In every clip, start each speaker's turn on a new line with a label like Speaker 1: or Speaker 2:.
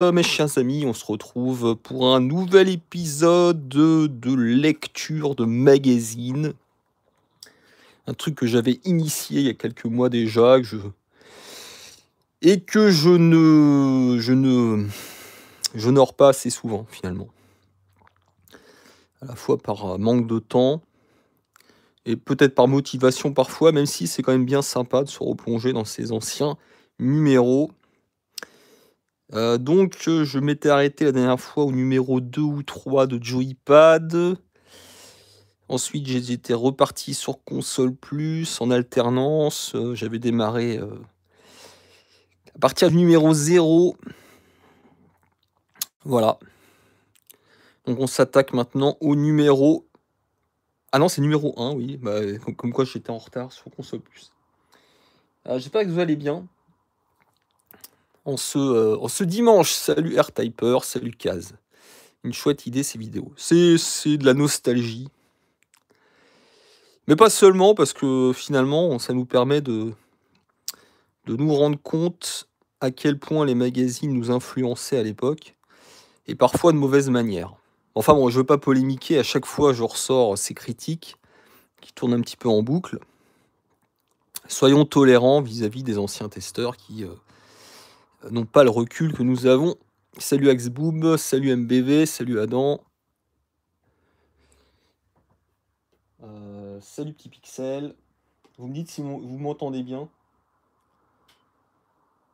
Speaker 1: mes chers amis, on se retrouve pour un nouvel épisode de lecture de magazine. Un truc que j'avais initié il y a quelques mois déjà et que je ne je ne pas assez souvent finalement. À la fois par euh, manque de temps et peut-être par motivation parfois, même si c'est quand même bien sympa de se replonger dans ces anciens numéros euh, donc, euh, je m'étais arrêté la dernière fois au numéro 2 ou 3 de Joypad. Ensuite, j'étais reparti sur console plus en alternance. Euh, j'avais démarré à partir du numéro 0. Voilà. Donc, on s'attaque maintenant au numéro. Ah non, c'est numéro 1, oui. Bah, comme, quoi j'étais en retard sur console plus. J'espère que vous allez bien. Euh, en ce, dimanche. Salut AirTyper, salut Kaz. Une chouette idée ces vidéos. C'est de la nostalgie. Mais pas seulement, parce que finalement, ça nous permet de, de nous rendre compte à quel point les magazines nous influençaient à l'époque, et parfois de mauvaise manière. Enfin bon, je ne veux pas polémiquer, à chaque fois je ressors ces critiques qui tournent un petit peu en boucle. Soyons tolérants vis-à-vis des anciens testeurs qui, euh, n'ont pas le recul que nous avons. Salut Axboom, salut MBV, salut Adam. Euh, salut petit pixel. Vous me dites si vous m'entendez bien.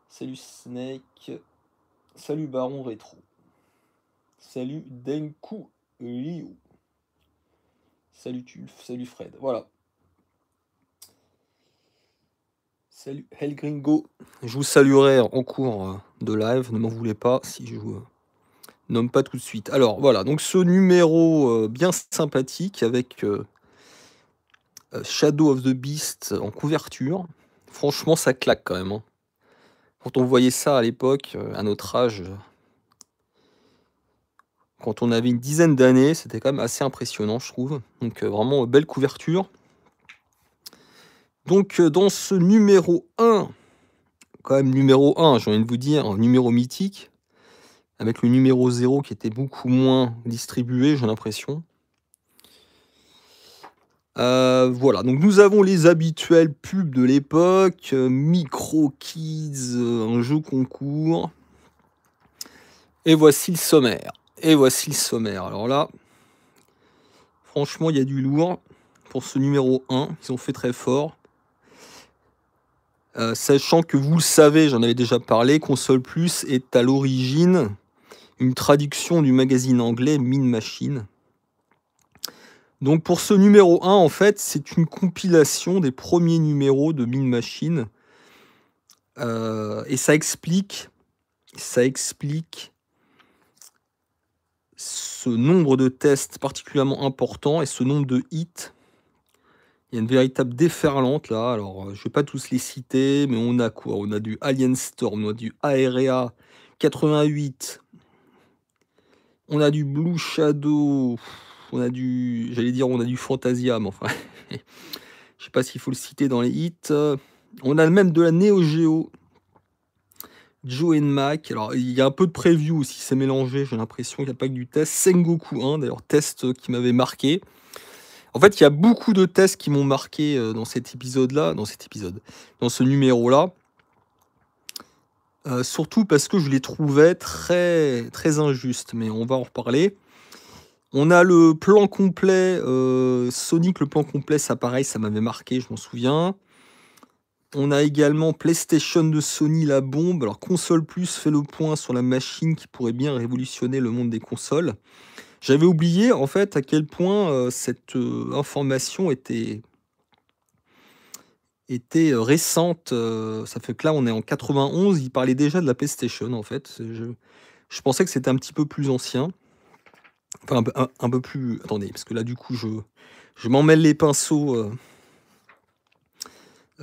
Speaker 1: Salut Snake. Salut Baron Rétro. Salut Denku Liu. Salut Tulf, salut Fred. Voilà. Salut El Gringo, je vous saluerai en cours euh, de live, ne m'en voulez pas si je vous euh, nomme pas tout de suite. Alors voilà, donc ce numéro euh, bien sympathique avec Shadow of the Beast en couverture, franchement ça claque quand même. Hein. Quand on voyait ça à l'époque, à notre âge, quand on avait une dizaine d'années, c'était quand même assez impressionnant je trouve. Donc vraiment belle couverture. Donc euh, dans ce numéro 1, quand même numéro 1, j'ai envie de vous dire, numéro mythique, avec le numéro 0 qui était beaucoup moins distribué, j'ai l'impression. Euh, voilà, donc nous avons les habituels pubs de l'époque, euh, Micro Kids, un jeu concours. Et voici le sommaire. Et voici le sommaire. Alors là, franchement, il y a du lourd pour ce numéro 1. Ils ont fait très fort. Euh, sachant que vous le savez, j'en avais déjà parlé, Console Plus est à l'origine une traduction du magazine anglais Mine Machine. Donc pour ce numéro 1, en fait, c'est une compilation des premiers numéros de Mine Machine. Euh, et ça explique, ça explique ce nombre de tests particulièrement important et ce nombre de hits il y a une véritable déferlante là. Alors, euh, je ne vais pas tous les citer, mais on a quoi On a du Alien Storm, on a du AREA 88, on a du Blue Shadow, on a du. J'allais dire, on a du Fantasia, enfin. je ne sais pas s'il faut le citer dans les hits. On a même de la Neo Geo. Joe and Mac. Alors, il y a un peu de preview aussi, c'est mélangé, j'ai l'impression qu'il n'y a pas que du test. Sengoku 1, d'ailleurs, test qui m'avait marqué. En fait, il y a beaucoup de tests qui m'ont marqué euh, dans cet épisode-là, dans cet épisode, dans ce numéro-là. Euh, surtout parce que je les trouvais très, très injustes, mais on va en reparler. On a le plan complet, euh, Sonic, le plan complet, ça pareil, ça m'avait marqué, je m'en souviens. On a également PlayStation de Sony, la bombe. Alors console plus fait le point sur la machine qui pourrait bien révolutionner le monde des consoles. J'avais oublié en fait à quel point euh, cette euh, information était était euh, récente. ça fait que là, on est en 91. Il parlait déjà de la PlayStation, en fait. Je, pensais que c'était un petit peu plus ancien. Enfin, un, peu plus... Attendez, parce que là, du coup, je, je m'emmêle les pinceaux.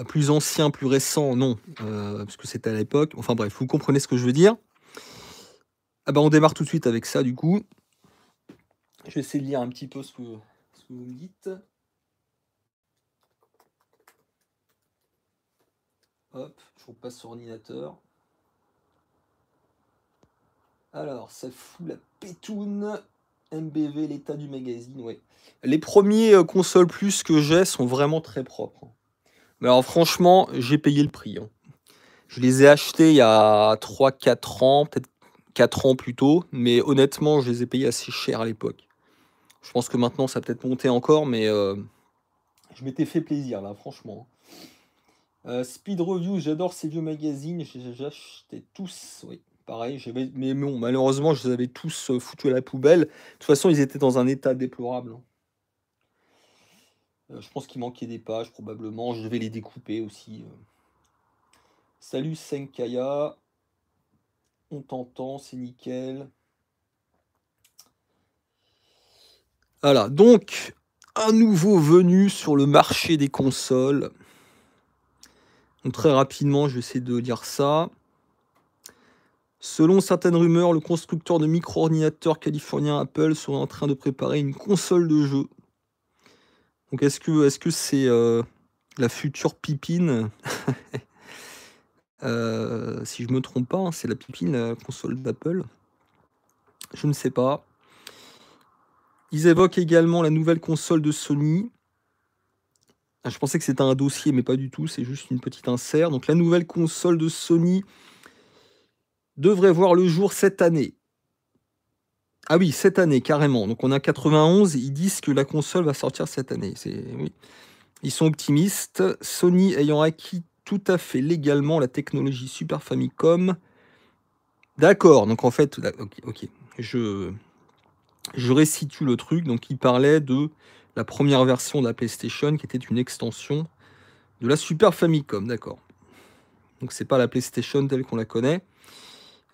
Speaker 1: plus ancien, plus récent, non. parce que c'était à l'époque. Enfin bref, vous comprenez ce que je veux dire. Ah ben, on démarre tout de suite avec ça, du coup. Je vais essayer de lire un petit peu ce que, vous me dites. Hop, je repasse sur ordinateur. Alors, ça fout la pétoune. MBV, l'état du magazine, ouais. Les premiers euh, consoles plus que j'ai sont vraiment très propres. Hein. alors franchement, j'ai payé le prix. Hein. Je les ai achetés il y a 3-4 ans, peut-être 4 ans plus tôt, mais honnêtement, je les ai payés assez cher à l'époque. Je pense que maintenant, ça a peut-être monté encore, mais euh, je m'étais fait plaisir, là, franchement. Euh, Speed Review, j'adore ces vieux magazines. J'achetais tous, oui. Pareil, mais bon, malheureusement, je les avais tous euh, foutus à la poubelle. De toute façon, ils étaient dans un état déplorable. Hein. je pense qu'il manquait des pages, probablement. Je devais les découper aussi. Salut Senkaya. On t'entend, c'est nickel. Voilà, donc un nouveau venu sur le marché des consoles. très rapidement, je vais essayer de lire ça. Selon certaines rumeurs, le constructeur de micro-ordinateurs californien Apple serait en train de préparer une console de jeu. Donc est-ce que c'est -ce euh, c'est la future pipine euh, Si je me trompe pas, hein, c'est la pipine, la console d'Apple. Je ne sais pas. Ils évoquent également la nouvelle console de Sony. Ah, je pensais que c'était un dossier, mais pas du tout, c'est juste une petite insert. Donc la nouvelle console de Sony devrait voir le jour cette année. Ah oui, cette année, carrément. Donc on a 91, ils disent que la console va sortir cette année. Ils sont optimistes. Sony ayant acquis tout à fait légalement la technologie Super Famicom. D'accord, donc en fait, ah, ok, ok. Je, je restitue le truc. Donc, il parlait de la première version de la PlayStation qui était une extension de la Super Famicom. D'accord. Donc, c'est pas la PlayStation telle qu'on la connaît.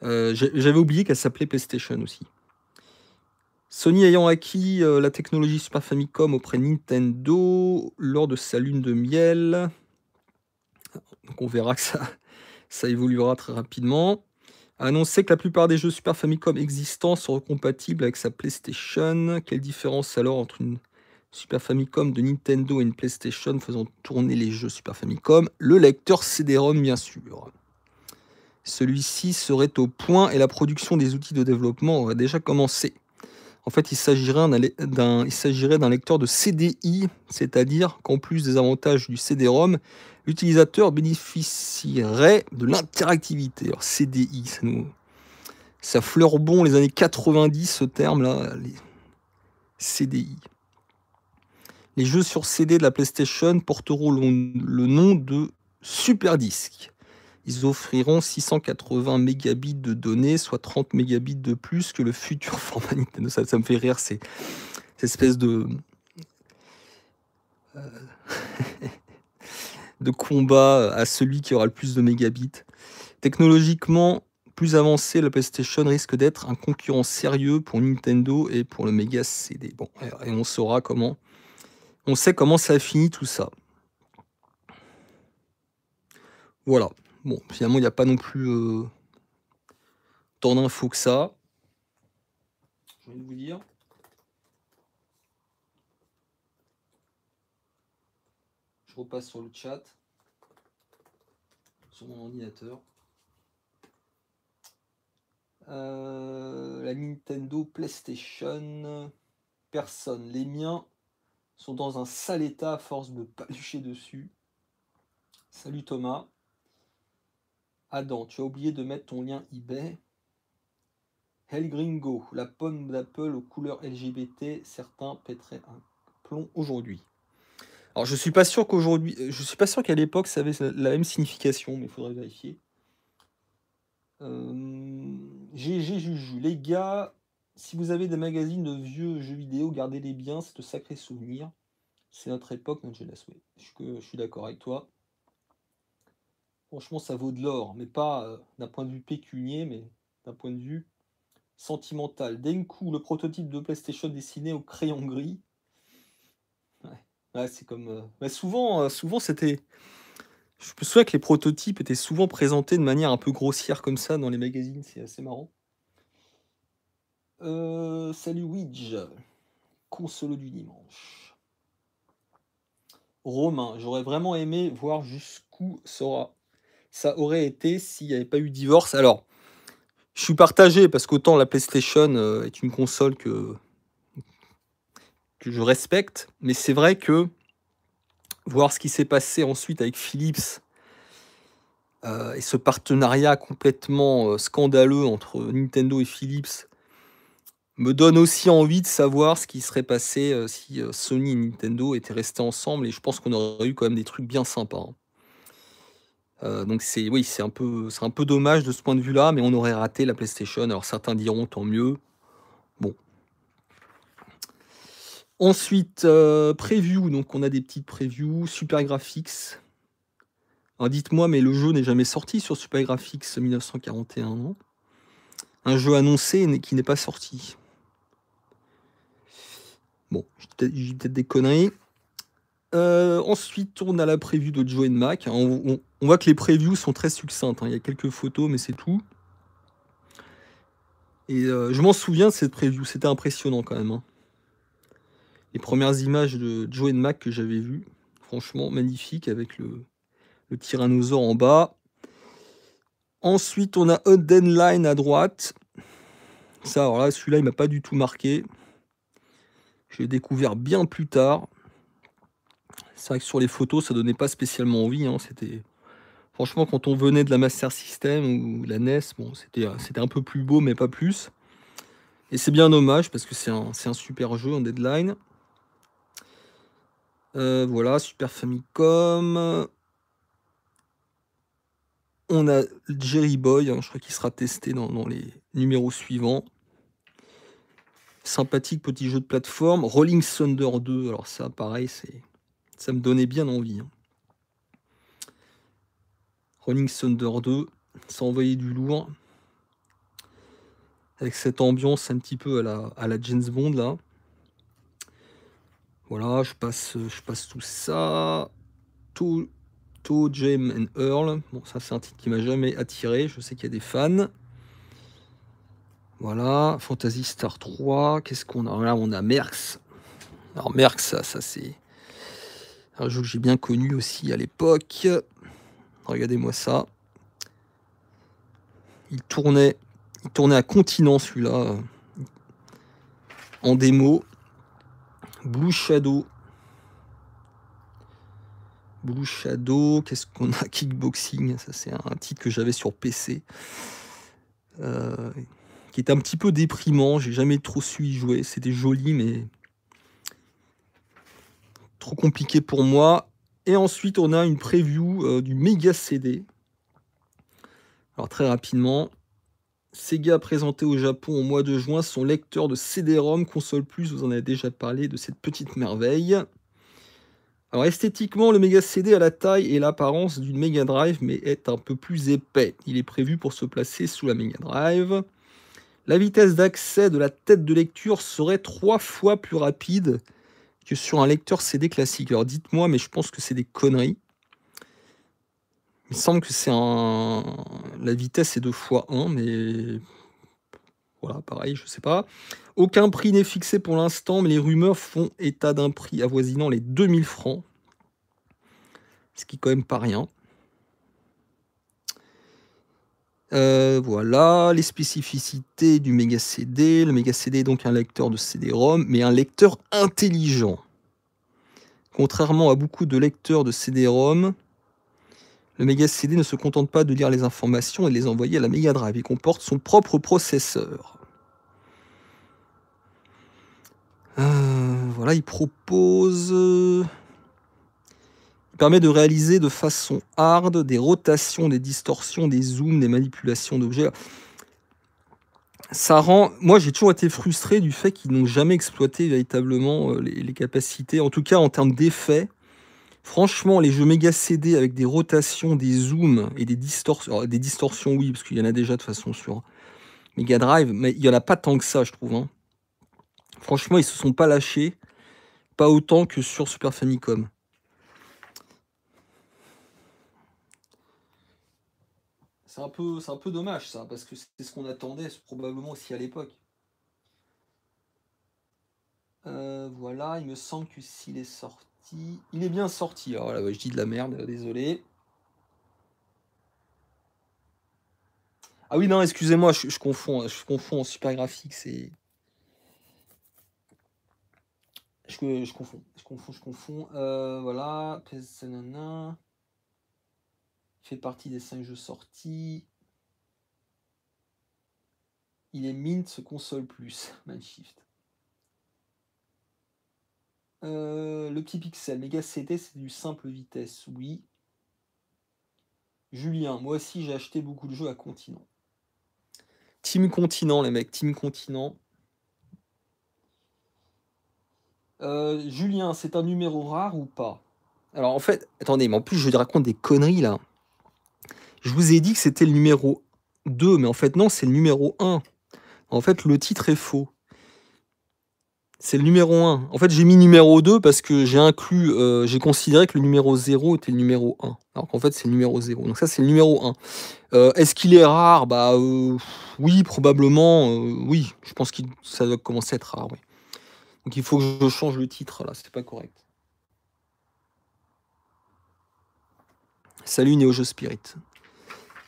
Speaker 1: Euh, j'avais oublié qu'elle s'appelait PlayStation aussi. Sony ayant acquis euh, la technologie Super Famicom auprès Nintendo lors de sa lune de miel. Donc on verra que ça évoluera très rapidement. Annoncer que la plupart des jeux Super Famicom existants seront compatibles avec sa PlayStation. Quelle différence alors entre une Super Famicom de Nintendo et une PlayStation faisant tourner les jeux Super Famicom Le lecteur CD-ROM, bien sûr. Celui-ci serait au point et la production des outils de développement aurait déjà commencé. En fait, il s'agirait d'un lecteur de CDI, c'est-à-dire qu'en plus des avantages du CD-ROM, l'utilisateur bénéficierait de l'interactivité. Alors CDI, ça nous... Ça fleure bon les années 90, ce terme-là, les CDI. Les jeux sur CD de la PlayStation porteront le nom de Super ils offriront 680 mégabits de données, soit 30 mégabits de plus que le futur format Nintendo. Ça, me fait rire, c'est cette espèce de. Euh, de combat à celui qui aura le plus de mégabits. Technologiquement plus avancé, la PlayStation risque d'être un concurrent sérieux pour Nintendo et pour le Mega CD. Bon, et on saura comment. On sait comment ça finit tout ça. Voilà. Bon, finalement, il n'y a pas non plus euh, tant d'infos que ça. Je vais vous dire. Je repasse sur le chat, sur mon ordinateur. Euh, la Nintendo, PlayStation, personne. Les miens sont dans un sale état à force de palucher dessus. Salut Thomas. Adam, tu as oublié de mettre ton lien eBay. Hellgringo, la pomme d'Apple aux couleurs LGBT, certains pèteraient un plomb aujourd'hui. Alors je suis pas sûr qu'aujourd'hui, euh, je suis pas sûr qu'à l'époque ça avait la même signification, mais il faudrait vérifier. GG euh, Juju, les gars, si vous avez des magazines de vieux jeux vidéo, gardez-les bien, c'est de sacrés souvenirs. C'est notre époque, la je suis d'accord avec toi franchement, ça vaut de l'or, mais pas euh, d'un point de vue pécunier, mais d'un point de vue sentimental. coup le prototype de PlayStation dessiné au crayon gris. Ouais, c'est comme. Euh, mais souvent, euh, souvent c'était. Je me souviens que les prototypes étaient souvent présentés de manière un peu grossière comme ça dans les magazines, c'est assez marrant. salut Widge, console du dimanche. Romain, j'aurais vraiment aimé voir jusqu'où sera ça aurait été s'il n'y avait pas eu divorce. Alors, je suis partagé parce qu'autant la PlayStation euh, est une console que, je respecte, mais c'est vrai que voir ce qui s'est passé ensuite avec Philips euh, et ce partenariat complètement euh, scandaleux entre Nintendo et Philips me donne aussi envie de savoir ce qui serait passé si Sony et Nintendo étaient restés ensemble et je pense qu'on aurait eu quand même des trucs bien sympas. Hein. Euh, donc c'est oui, c'est un peu c'est un peu dommage de ce point de vue-là, mais on aurait raté la PlayStation. Alors certains diront tant mieux. Bon. Ensuite, euh, preview. Donc on a des petites previews. Super Graphics. Dites-moi, mais le jeu n'est jamais sorti sur Super Graphics 1941, non Un jeu annoncé qui n'est pas sorti. Bon, j'ai peut-être des conneries. Euh, ensuite, on a la preview de Joe and Mac. Hein, on, voit que les previews sont très succinctes. Hein. Il y a quelques photos, mais c'est tout. Et euh, je m'en souviens de cette preview. C'était impressionnant quand même. Hein. Les premières images de Joe and Mac que j'avais vues, franchement magnifique, avec le, le tyrannosaure en bas. Ensuite, on a Odden Line à droite. Ça, alors là, celui-là, il m'a pas du tout marqué. Je l'ai découvert bien plus tard. C'est vrai que sur les photos, ça donnait pas spécialement envie. Hein. c'était franchement quand on venait de la Master System ou la NES, bon, c'était euh, c'était un peu plus beau, mais pas plus. Et c'est bien hommage, parce que c'est un, super jeu, en deadline. Euh, voilà, Super Famicom. On a Jerry Boy, hein, je crois qu'il sera testé dans, dans, les numéros suivants. Sympathique petit jeu de plateforme. Rolling Thunder 2, alors ça, pareil, c'est ça me donnait bien envie. Hein. Running Thunder 2, ça du lourd. Avec cette ambiance un petit peu à la, à la James Bond là. Voilà, je passe, je passe tout ça. Tout, tout James and Earl. Bon, ça, c'est un titre qui m'a jamais attiré. Je sais qu'il y a des fans. Voilà, Fantasy Star 3. Qu'est-ce qu'on a Là, on a Merx. Alors, Merx, ça c'est. Un jeu que j'ai bien connu aussi à l'époque. Regardez-moi ça. Il tournait, il tournait à continent celui-là. Euh, en démo. Blue Shadow. Blue Shadow, qu'est-ce qu'on a Kickboxing, ça c'est un titre que j'avais sur PC. Euh, qui est un petit peu déprimant, j'ai jamais trop su y jouer. C'était joli, mais compliqué pour moi. Et ensuite, on a une preview euh, du méga CD. Alors très rapidement, Sega a présenté au Japon au mois de juin son lecteur de CD-ROM console plus, vous en avez déjà parlé de cette petite merveille. Alors esthétiquement, le Mega CD a la taille et l'apparence d'une méga Drive mais est un peu plus épais. Il est prévu pour se placer sous la méga Drive. La vitesse d'accès de la tête de lecture serait trois fois plus rapide sur un lecteur CD classique. Alors dites-moi, mais je pense que c'est des conneries. Il semble que c'est un. La vitesse est de fois 1 mais. Voilà, pareil, je sais pas. Aucun prix n'est fixé pour l'instant, mais les rumeurs font état d'un prix avoisinant les 2000 francs. Ce qui quand même pas rien. Euh, voilà, les spécificités du Mega CD. Le Mega CD est donc un lecteur de CD-ROM, mais un lecteur intelligent. Contrairement à beaucoup de lecteurs de CD-ROM, le Mega CD ne se contente pas de lire les informations et de les envoyer à la Mega Drive. Il comporte son propre processeur. Euh, voilà, il propose euh, permet de réaliser de façon hard des rotations, des distorsions, des zooms, des manipulations d'objets. Ça rend. Moi, j'ai toujours été frustré du fait qu'ils n'ont jamais exploité véritablement euh, les, capacités, en tout cas en termes d'effets. Franchement, les jeux méga CD avec des rotations, des zooms et des distorsions. Euh, des distorsions, oui, parce qu'il y en a déjà de façon sur Mega Drive, mais il n'y en a pas tant que ça, je trouve. Hein. Franchement, ils ne se sont pas lâchés. Pas autant que sur Super Famicom. C'est un, peu, c'est un peu dommage ça, parce que c'est ce qu'on attendait probablement aussi à l'époque. Euh, voilà, il me semble que s'il est sorti. Il est bien sorti. Alors ah, là, je dis de la merde, désolé. Ah oui, non, excusez-moi, je, confonds. Je confonds super graphique, c'est. Je, je, confonds, je confonds, je confonds. Euh, voilà, fait partie des cinq jeux sortis. Il est mint ce console plus, Manshift. Euh, le petit pixel, Mega CT, c'est du simple vitesse, oui. Julien, moi aussi j'ai acheté beaucoup de jeux à Continent. Team Continent, les mecs, Team Continent. Euh, Julien, c'est un numéro rare ou pas Alors en fait, attendez, mais en plus je raconte des conneries là. Je vous ai dit que c'était le numéro 2, mais en fait, non, c'est le numéro 1. En fait, le titre est faux. C'est le numéro 1. En fait, j'ai mis numéro 2 parce que j'ai inclus, euh, j'ai considéré que le numéro 0 était le numéro 1. Alors qu'en fait, c'est le numéro 0. Donc ça, c'est le numéro 1. Euh, est-ce qu'il est rare Bah euh, oui, probablement. oui, je pense que ça doit commencer à être rare. Donc il faut que je change le titre là, c'est pas correct. Salut Néojo Spirit.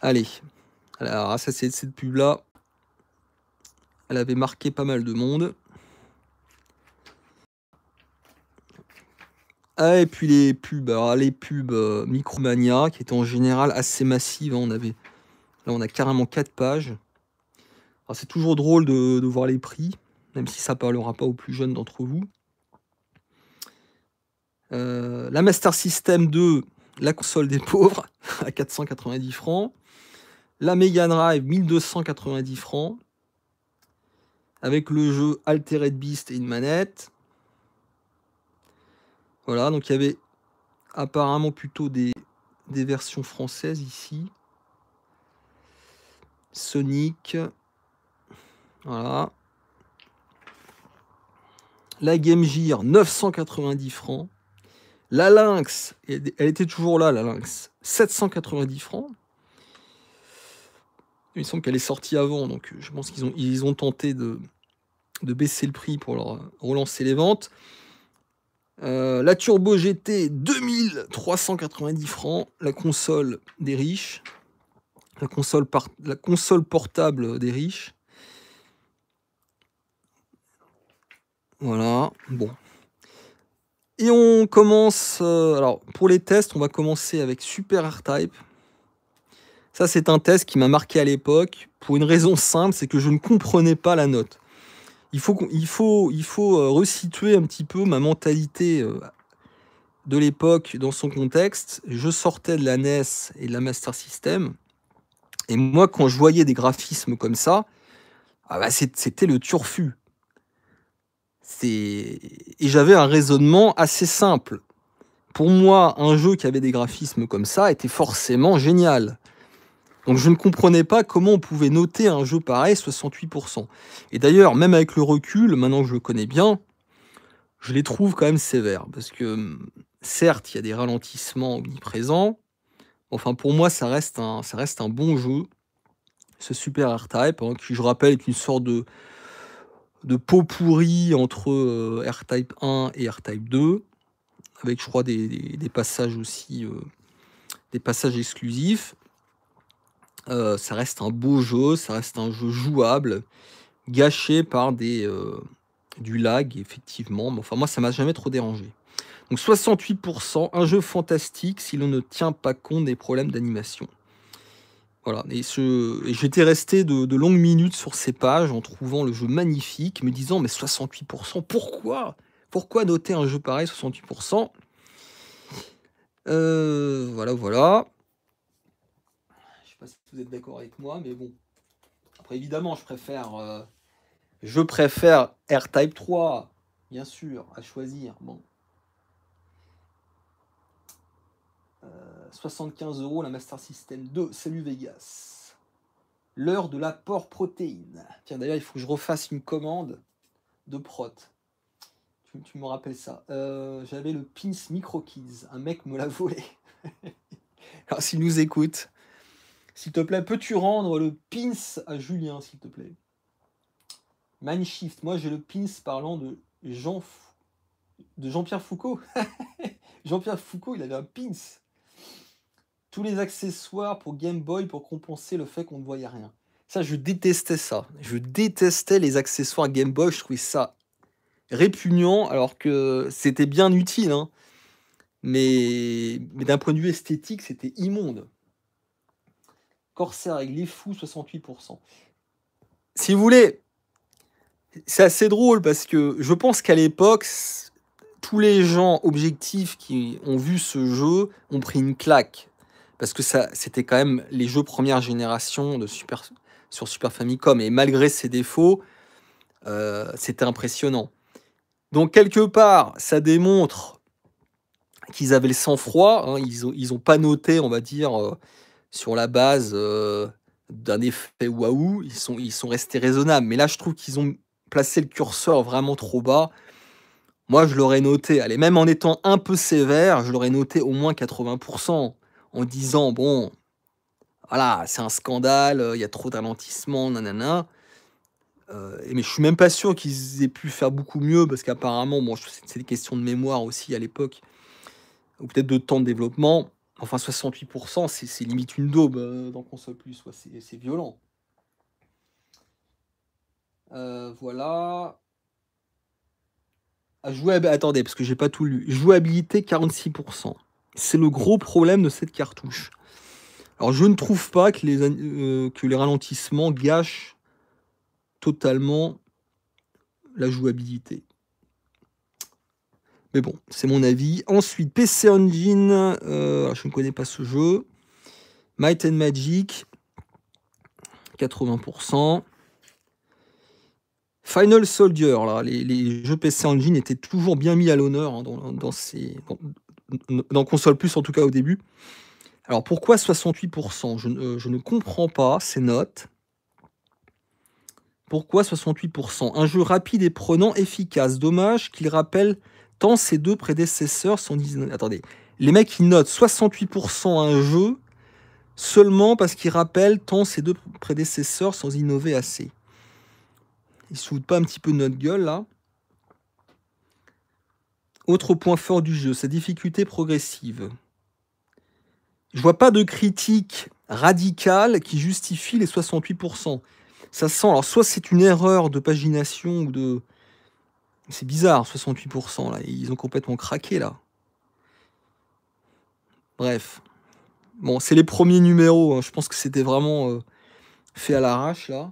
Speaker 1: Allez, alors ça c'est cette pub là. Elle avait marqué pas mal de monde. Ah, et puis les pubs, alors les pubs euh, Micromania qui étaient en général assez massives. Hein. on avait, là on a carrément 4 pages. c'est toujours drôle de, voir les prix, même si ça parlera pas aux plus jeunes d'entre vous. Euh, la Master System 2, la console des pauvres, à 490 francs. La Mega Drive, 1290 francs. Avec le jeu Altered Beast et une manette. Voilà, donc il y avait apparemment plutôt des, des versions françaises ici. Sonic. Voilà. La Game Gear, 990 francs. La Lynx, elle était toujours là, la Lynx, 790 francs. Il semble qu'elle est sortie avant, donc euh, je pense qu'ils ont, ils ont tenté de, baisser le prix pour euh, relancer les ventes. Euh, la Turbo GT 2390 francs, la console des riches, la console, par la console portable des riches. Voilà, bon. Et on commence, alors pour les tests, on va commencer avec Super R-Type. Ça, c'est un test qui m'a marqué à l'époque pour une raison simple, c'est que je ne comprenais pas la note. Il faut, il faut, il faut euh, resituer un petit peu ma mentalité euh, de l'époque dans son contexte. Je sortais de la NES et de la Master System. Et moi, quand je voyais des graphismes comme ça, ah bah, c'était le turfu. Et j'avais un raisonnement assez simple. Pour moi, un jeu qui avait des graphismes comme ça était forcément génial. Donc je ne comprenais pas comment on pouvait noter un jeu pareil 68%. Et d'ailleurs, même avec le recul, maintenant que je le connais bien, je les trouve quand même sévères. Parce que hum, certes, il y a des ralentissements omniprésents. Enfin, pour moi, ça reste un, ça reste un bon jeu. Ce super R-Type, hein, qui je rappelle est une sorte de, de pot pourri entre euh, R-Type 1 et R-Type 2. Avec, je crois, des, passages aussi. Euh, des passages exclusifs. Euh, ça reste un beau jeu, ça reste un jeu jouable, gâché par des, euh, du lag, effectivement. Mais enfin, moi, ça m'a jamais trop dérangé. Donc 68%, un jeu fantastique si l'on ne tient pas compte des problèmes d'animation. Voilà, et, j'étais resté de, longues minutes sur ces pages en trouvant le jeu magnifique, me disant, mais 68%, pourquoi Pourquoi noter un jeu pareil, 68% euh, Voilà, voilà vous êtes d'accord avec moi, mais bon. Après, évidemment, je préfère, euh, je préfère R-Type 3, bien sûr, à choisir. Bon. 75 euh, euros la Master System 2. Salut Vegas. L'heure de l'apport protéine. Tiens, d'ailleurs, il faut que je refasse une commande de prot. Tu, me rappelles ça. Euh, j'avais le Pins Micro Kids. Un mec me l'a volé. Alors, s'il nous écoute, s'il te plaît, peux-tu rendre le pins à Julien, s'il te plaît shift. moi j'ai le pins parlant de Jean de Jean-Pierre Foucault. Jean-Pierre Foucault, il avait un pins. Tous les accessoires pour Game Boy pour compenser le fait qu'on ne voyait rien. Ça, je détestais ça. Je détestais les accessoires Game Boy. Je trouvais ça répugnant, alors que c'était bien utile. Hein. mais d'un point de vue esthétique, c'était immonde. Corsair, avec les fous 68%. Si vous voulez, c'est assez drôle parce que je pense qu'à l'époque, tous les gens objectifs qui ont vu ce jeu ont pris une claque. Parce que ça, c'était quand même les jeux première génération de Super, sur Super Famicom. Et malgré ses défauts, euh, c'était impressionnant. Donc quelque part, ça démontre qu'ils avaient le sang-froid. Hein. ils n'ont ils ont pas noté, on va dire, euh, sur la base euh, d'un effet waouh, ils sont, ils sont restés raisonnables. Mais là, je trouve qu'ils ont placé le curseur vraiment trop bas. Moi, je l'aurais noté, allez, même en étant un peu sévère, je l'aurais noté au moins 80%, en disant, bon, voilà, c'est un scandale, il y a trop d'alentissement, nanana. Euh, mais je suis même pas sûr qu'ils aient pu faire beaucoup mieux, parce qu'apparemment, c'est des questions de mémoire aussi à l'époque, ou peut-être de temps de développement. Enfin, 68%, c'est limite une daube euh, dans console plus, c'est violent. Euh, voilà. Ah, attendez, parce que j'ai pas tout lu. Jouabilité 46%. C'est le gros problème de cette cartouche. Alors je ne trouve pas que les, euh, que les ralentissements gâchent totalement la jouabilité. Mais bon, c'est mon avis. Ensuite, PC Engine, euh, je ne connais pas ce jeu. Might and Magic, 80%. Final Soldier, là, les, jeux PC Engine étaient toujours bien mis à l'honneur hein, dans, ces, dans, Console Plus, en tout cas au début. Alors pourquoi 68% je, euh, je ne comprends pas ces notes. Pourquoi 68% Un jeu rapide et prenant, efficace. Dommage qu'il rappelle tant ces deux prédécesseurs sont attendez, les mecs ils notent 68% un jeu seulement parce qu'ils rappellent tant ces deux prédécesseurs sont innovés assez. Ils se foutent pas un petit peu de notre gueule là. Autre point fort du jeu, sa difficulté progressive. Je vois pas de critique radicale qui justifie les 68%. Ça sent, alors soit c'est une erreur de pagination ou de, c'est bizarre, 68%, là. Ils ont complètement craqué, là. Bref. Bon, c'est les premiers numéros. Hein. Je pense que c'était vraiment euh, fait à l'arrache, là.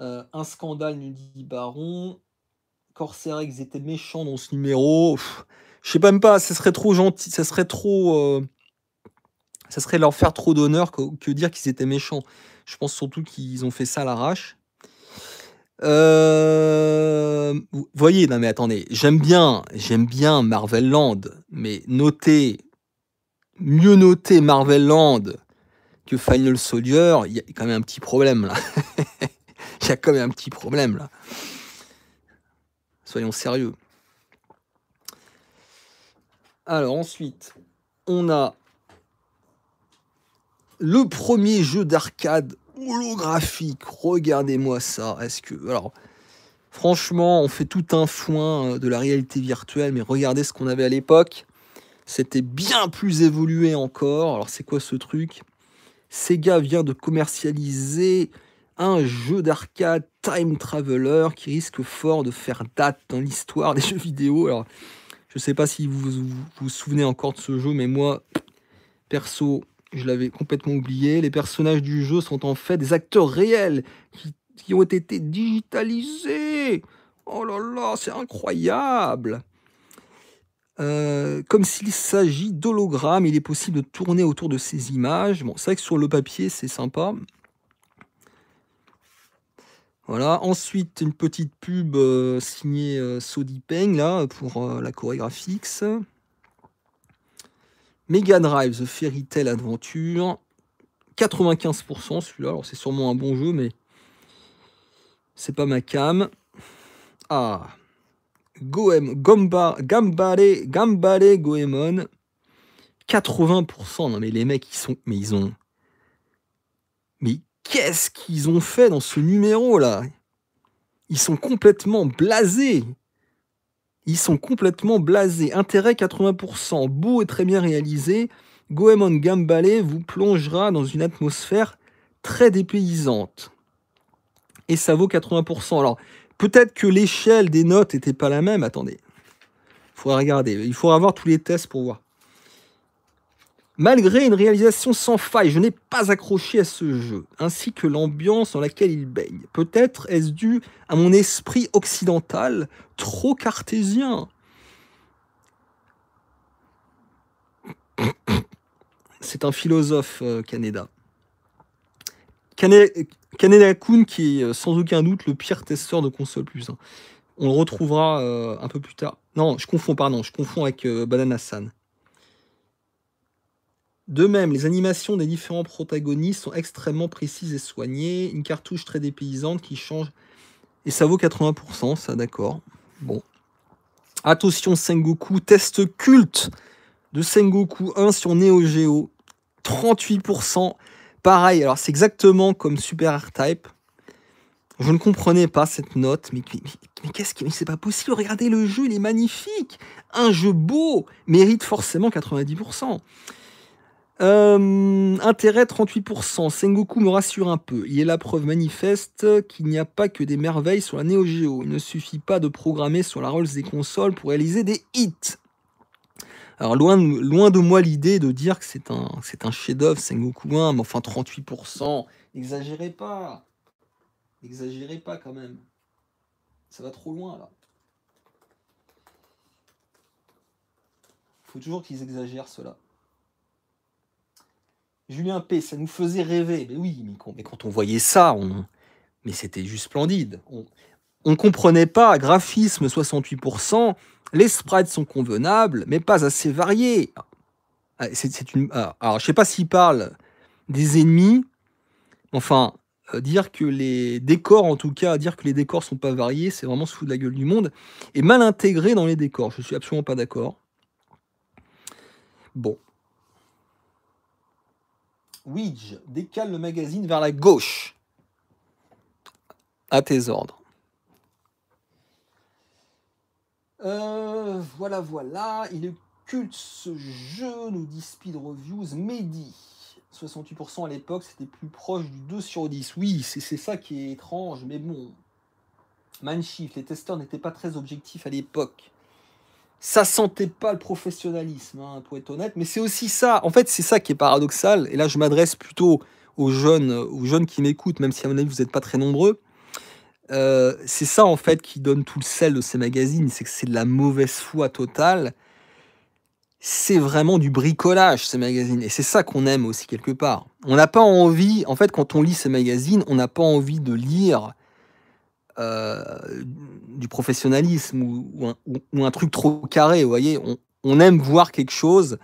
Speaker 1: Euh, un scandale, nous dit Baron. Corsair ils étaient méchants dans ce numéro. je sais même pas, ça serait trop gentil, ça serait trop. Euh, ça serait leur faire trop d'honneur que dire qu'ils étaient méchants. Je pense surtout qu'ils ont fait ça à l'arrache. Euh, vous voyez, non mais attendez, j'aime bien, j'aime bien Marvel Land, mais noter, mieux noter Marvel Land que Final Soldier, il y a quand même un petit problème là. Il y a quand même un petit problème là. Soyons sérieux. Alors ensuite, on a le premier jeu d'arcade holographique. Regardez-moi ça. Est-ce que. Alors, franchement, on fait tout un foin euh, de la réalité virtuelle, mais regardez ce qu'on avait à l'époque. C'était bien plus évolué encore. Alors, c'est quoi ce truc Sega vient de commercialiser un jeu d'arcade Time Traveler qui risque fort de faire date dans l'histoire des jeux vidéo. Alors, je ne sais pas si vous, vous vous souvenez encore de ce jeu, mais moi, perso, je l'avais complètement oublié, les personnages du jeu sont en fait des acteurs réels qui, ont été digitalisés. Oh là là, c'est incroyable. Euh, comme s'il s'agit d'hologrammes, il est possible de tourner autour de ces images. Bon, c'est vrai que sur le papier, c'est sympa. Voilà. Ensuite, une petite pub euh, signée euh, sodi Peng là pour la chorégraphie X. Mega Drive, The Fairy Tale Adventure. 95% celui-là. Alors c'est sûrement un bon jeu, mais c'est pas ma cam. Ah. Goem, Gomba, Gambaré Gambaré Goemon. 80%. Non mais les mecs, ils sont. Mais ils ont. Mais qu'est-ce qu'ils ont fait dans ce numéro là Ils sont complètement blasés. Ils sont complètement blasés. Intérêt 80%, beau et très bien réalisé. Goemon Gambale vous plongera dans une atmosphère très dépaysante. Et ça vaut 80%. Alors, peut-être que l'échelle des notes n'était pas la même. Attendez, il faudra regarder. Il faut avoir tous les tests pour voir. Malgré une réalisation sans faille, je n'ai pas accroché à ce jeu, ainsi que l'ambiance dans laquelle il baigne. Peut-être est-ce dû à mon esprit occidental trop cartésien. C'est un philosophe, Caneda, euh, Caneda Kun, qui est euh, sans aucun doute le pire testeur de console plus On le retrouvera euh, un peu plus tard. Non, je confonds, pardon, je confonds avec Banana San. De même, les animations des différents protagonistes sont extrêmement précises et soignées. Une cartouche très dépaysante qui change. Et ça vaut 80%, ça, d'accord. Bon. Attention, Sengoku, test culte de Sengoku 1 sur Neo Geo. 38%. Pareil, alors c'est exactement comme Super R-Type. Je ne comprenais pas cette note, mais, mais qu'est-ce qui. Mais c'est pas possible, regardez le jeu, il est magnifique Un jeu beau mérite forcément 90%. Euh, intérêt 38%. Sengoku me rassure un peu. Il est la preuve manifeste qu'il n'y a pas que des merveilles sur la Neo Geo. Il ne suffit pas de programmer sur la Rolls des consoles pour réaliser des hits. Alors loin, loin de moi l'idée de dire que c'est un, c'est un chef-d'œuvre Sengoku mais enfin 38%. N'exagérez pas. N'exagérez pas quand même. Ça va trop loin là. Faut toujours qu'ils exagèrent cela. Julien P, ça nous faisait rêver. Mais oui, mais quand, on voyait ça, on... mais c'était juste splendide. On ne comprenait pas, graphisme 68%, les sprites sont convenables, mais pas assez variés. Ah, c'est, une... Ah, alors, je sais pas s'il parle des ennemis, enfin, euh, dire que les décors, en tout cas, dire que les décors sont pas variés, c'est vraiment se foutre de la gueule du monde, et mal intégré dans les décors. Je suis absolument pas d'accord. Bon, Widge décale le magazine vers la gauche. À tes ordres. Euh, voilà, voilà. Il est culte ce jeu, nous dit Speed Reviews. Mehdi. 68% à l'époque, c'était plus proche du 2 sur 10. Oui, c'est ça qui est étrange, mais bon. Manshift, les testeurs n'étaient pas très objectifs à l'époque ça sentait pas le professionnalisme, hein, pour être honnête. Mais c'est aussi ça. En fait, c'est ça qui est paradoxal. Et là, je m'adresse plutôt aux jeunes, aux jeunes qui m'écoutent, même si à mon avis vous n'êtes pas très nombreux. Euh, c'est ça en fait qui donne tout le sel de ces magazines, c'est que c'est de la mauvaise foi totale. C'est vraiment du bricolage ces magazines, et c'est ça qu'on aime aussi quelque part. On n'a pas envie, en fait, quand on lit ces magazines, on n'a pas envie de lire euh, du professionnalisme ou, un, truc trop carré. Vous voyez, on, aime voir quelque chose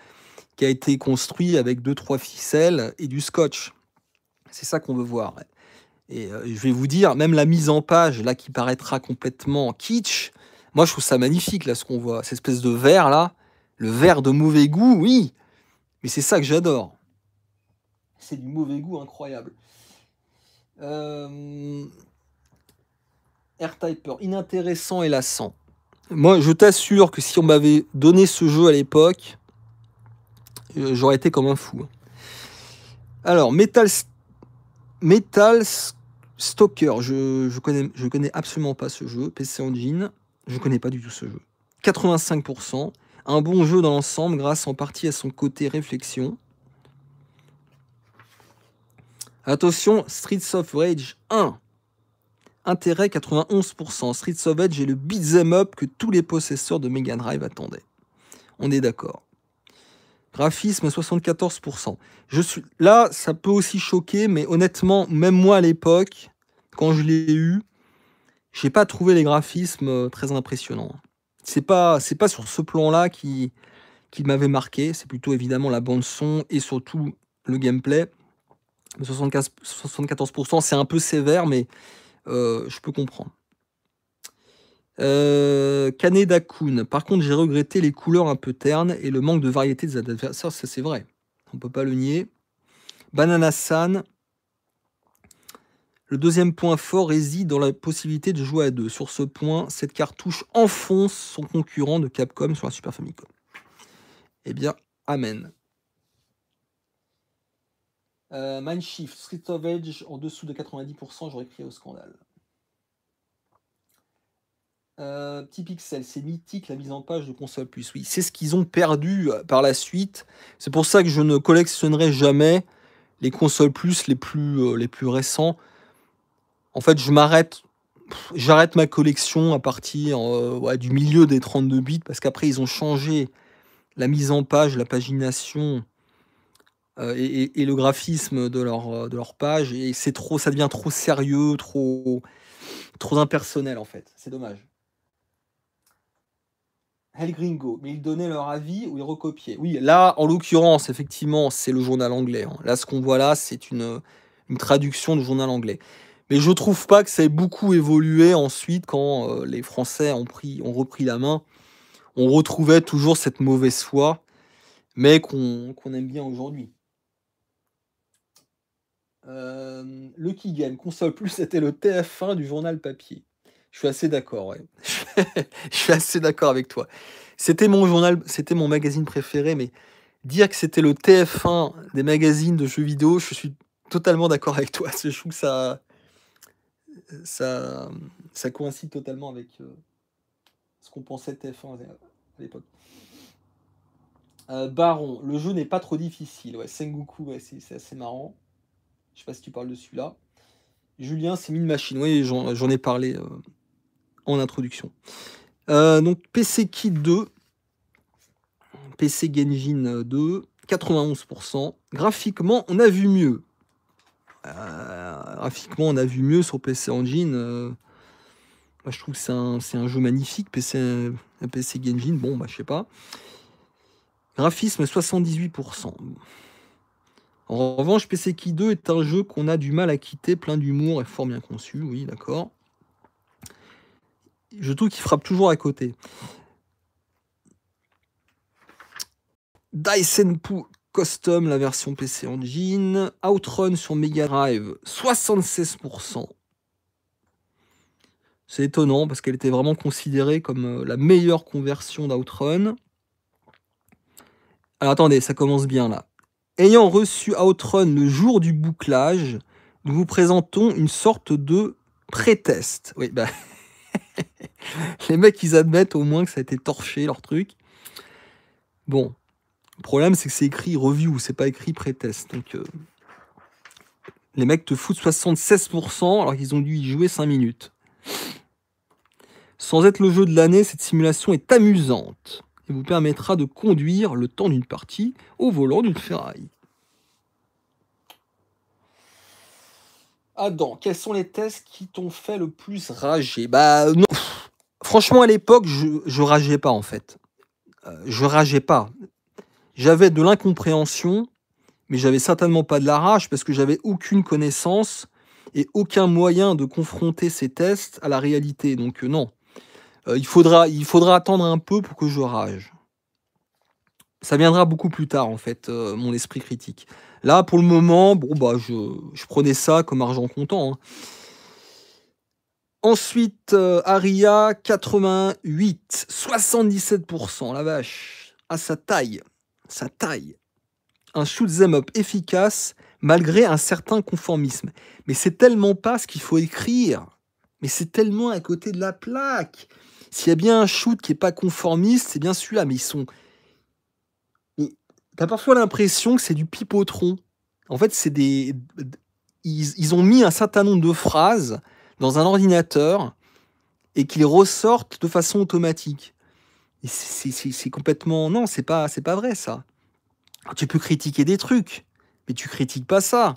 Speaker 1: qui a été construit avec deux, trois ficelles et du scotch. C'est ça qu'on veut voir. Et euh, je vais vous dire, même la mise en page, là, qui paraîtra complètement kitsch, moi, je trouve ça magnifique, là, ce qu'on voit. Cette espèce de verre, là, le verre de mauvais goût, oui, mais c'est ça que j'adore. C'est du mauvais goût incroyable. Euh, R-Typer, inintéressant et lassant. Moi, je t'assure que si on m'avait donné ce jeu à l'époque, euh, j'aurais été comme un fou. Hein. Alors, Metal, Metal Stalker, je, ne connais, je connais absolument pas ce jeu. PC Engine, je connais pas du tout ce jeu. 85%, un bon jeu dans l'ensemble grâce en partie à son côté réflexion. Attention, Streets of Rage 1 intérêt 91%. Street Savage et le beat'em up que tous les possesseurs de Mega Drive attendaient. On est d'accord. Graphisme 74%. Je suis là, ça peut aussi choquer, mais honnêtement, même moi à l'époque, quand je l'ai eu, j'ai pas trouvé les graphismes euh, très impressionnants. C'est pas c'est pas sur ce plan-là qui m'avait marqué, c'est plutôt évidemment la bande son et surtout le gameplay. 75, 74%, c'est un peu sévère, mais euh, je peux comprendre. Euh, Par contre, j'ai regretté les couleurs un peu ternes et le manque de variété des adversaires, ça c'est vrai. On ne peut pas le nier. Banana San. Le deuxième point fort réside dans la possibilité de jouer à deux. Sur ce point, cette cartouche enfonce son concurrent de Capcom sur la Super Famicom. Eh bien, amen. Euh, Mindshift, Street of Edge en dessous de 90%, j'aurais crié au scandale. Euh, petit pixel, c'est mythique la mise en page de console plus. Oui, c'est ce qu'ils ont perdu euh, par la suite. C'est pour ça que je ne collectionnerai jamais les consoles plus les plus les plus récents. En fait, je m'arrête, j'arrête ma collection à partir du milieu des 32 bits parce qu'après ils ont changé la mise en page, la pagination, euh, et, le graphisme de leur, euh, de leur page. Et c'est trop, ça devient trop sérieux, trop, trop impersonnel en fait. C'est dommage. Hell Gringo, mais ils donnaient leur avis ou ils recopiaient. Oui, là, en l'occurrence, effectivement, c'est le journal anglais. Hein. Là, ce qu'on voit là, c'est une, une, traduction du journal anglais. Mais je trouve pas que ça ait beaucoup évolué ensuite quand euh, les Français ont, pris, ont repris la main. On retrouvait toujours cette mauvaise foi, mais qu'on aime bien aujourd'hui. Euh, le qui console plus, c'était le TF1 du journal papier. Je suis assez d'accord, Je suis assez d'accord avec toi. C'était mon journal, c'était mon magazine préféré, mais dire que c'était le TF1 des magazines de jeux vidéo, je suis totalement d'accord avec toi. Je trouve que ça, ça, ça coïncide totalement avec euh, ce qu'on pensait TF1 à l'époque. Euh, Baron, le jeu n'est pas trop difficile. Ouais, Sengoku, ouais, c'est assez marrant. Je ne sais pas si tu parles de celui-là. Julien, c'est Mine Machine. Oui, j'en ai parlé euh, en introduction. Euh, donc, PC Kit 2. PC Genjin 2. Euh, 91%. Graphiquement, on a vu mieux. graphiquement, on a vu mieux sur PC Engine. je trouve que c'est un, jeu magnifique. PC, PC Genjin, bon, bah, je sais pas. Graphisme, 78%. En revanche, PCK 2 est un jeu qu'on a du mal à quitter, plein d'humour et fort bien conçu, oui, d'accord. Je trouve qu'il frappe toujours à côté. Poo Custom, la version PC Engine. Outrun sur Mega Drive, 76%. C'est étonnant parce qu'elle était vraiment considérée comme euh, la meilleure conversion d'Outrun. Alors attendez, ça commence bien là. Ayant reçu Outrun le jour du bouclage, nous vous présentons une sorte de pré-test. Oui, bah, les mecs, ils admettent au moins que ça a été torché leur truc. Bon, le problème, c'est que c'est écrit review, c'est pas écrit pré-test. Donc, euh, les mecs te foutent 76% alors qu'ils ont dû y jouer 5 minutes. Sans être le jeu de l'année, cette simulation est amusante et vous permettra de conduire le temps d'une partie au volant d'une ferraille. Adam, quels sont les tests qui t'ont fait le plus rager Bah euh, non. Franchement, à l'époque, je, rageais pas en fait. Euh, je rageais pas. J'avais de l'incompréhension, mais j'avais certainement pas de la rage parce que j'avais aucune connaissance et aucun moyen de confronter ces tests à la réalité. Donc euh, non, euh, il, faudra, il faudra attendre un peu pour que je rage. Ça viendra beaucoup plus tard, en fait, euh, mon esprit critique. Là, pour le moment, bon, bah, je, prenais ça comme argent comptant. Hein. Ensuite, euh, Aria, 88, 77%, la vache, à sa taille, sa taille. Un shoot them up efficace, malgré un certain conformisme. Mais c'est tellement pas ce qu'il faut écrire mais c'est tellement à côté de la plaque. S'il y a bien un shoot qui n'est pas conformiste, c'est bien celui-là. Mais ils sont. T'as parfois l'impression que c'est du pipotron. En fait, c'est des. Ils, ont mis un certain nombre de phrases dans un ordinateur et qu'ils ressortent de façon automatique. C'est complètement. Non, c'est pas, pas vrai ça. tu peux critiquer des trucs, mais tu critiques pas ça.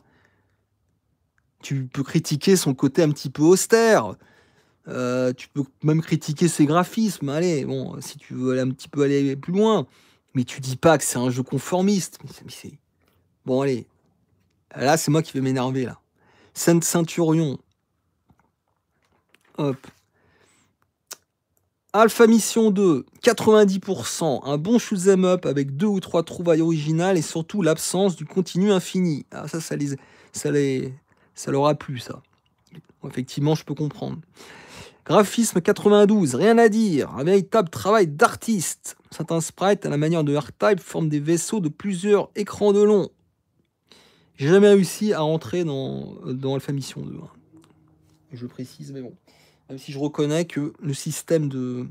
Speaker 1: Tu peux critiquer son côté un petit peu austère. Euh, tu peux même critiquer ses graphismes. Allez, bon, si tu veux aller un petit peu aller plus loin. Mais tu dis pas que c'est un jeu conformiste. Bon, allez. Là, c'est moi qui vais m'énerver, là. Sainte Ceinturion. Hop. Alpha Mission 2, 90%, un bon shoot'em up avec deux ou trois trouvailles originales et surtout l'absence du continu infini. Ah, ça, ça les, ça les, ça leur a plu, ça. Effectivement, je peux comprendre. Graphisme 92, rien à dire, un véritable travail d'artiste. Certains sprites, à la manière de Art type forment des vaisseaux de plusieurs écrans de long. J'ai jamais réussi à rentrer dans, Alpha Mission 2. Hein. Je précise, mais bon. Même si je reconnais que le système de,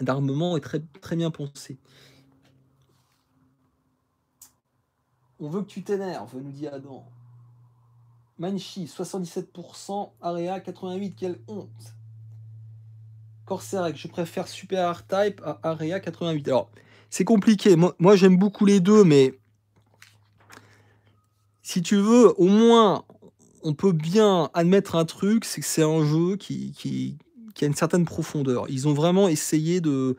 Speaker 1: d'armement est très, très bien pensé. On veut que tu t'énerves, nous dit Adam. Manchi, 77%. Area, 88%. Quelle honte. Corsair, je préfère Super Art Type à Area, 88%. Alors, c'est compliqué. Moi, j'aime beaucoup les deux, mais si tu veux, au moins, on peut bien admettre un truc, c'est que c'est un jeu qui, a une certaine profondeur. Ils ont vraiment essayé de,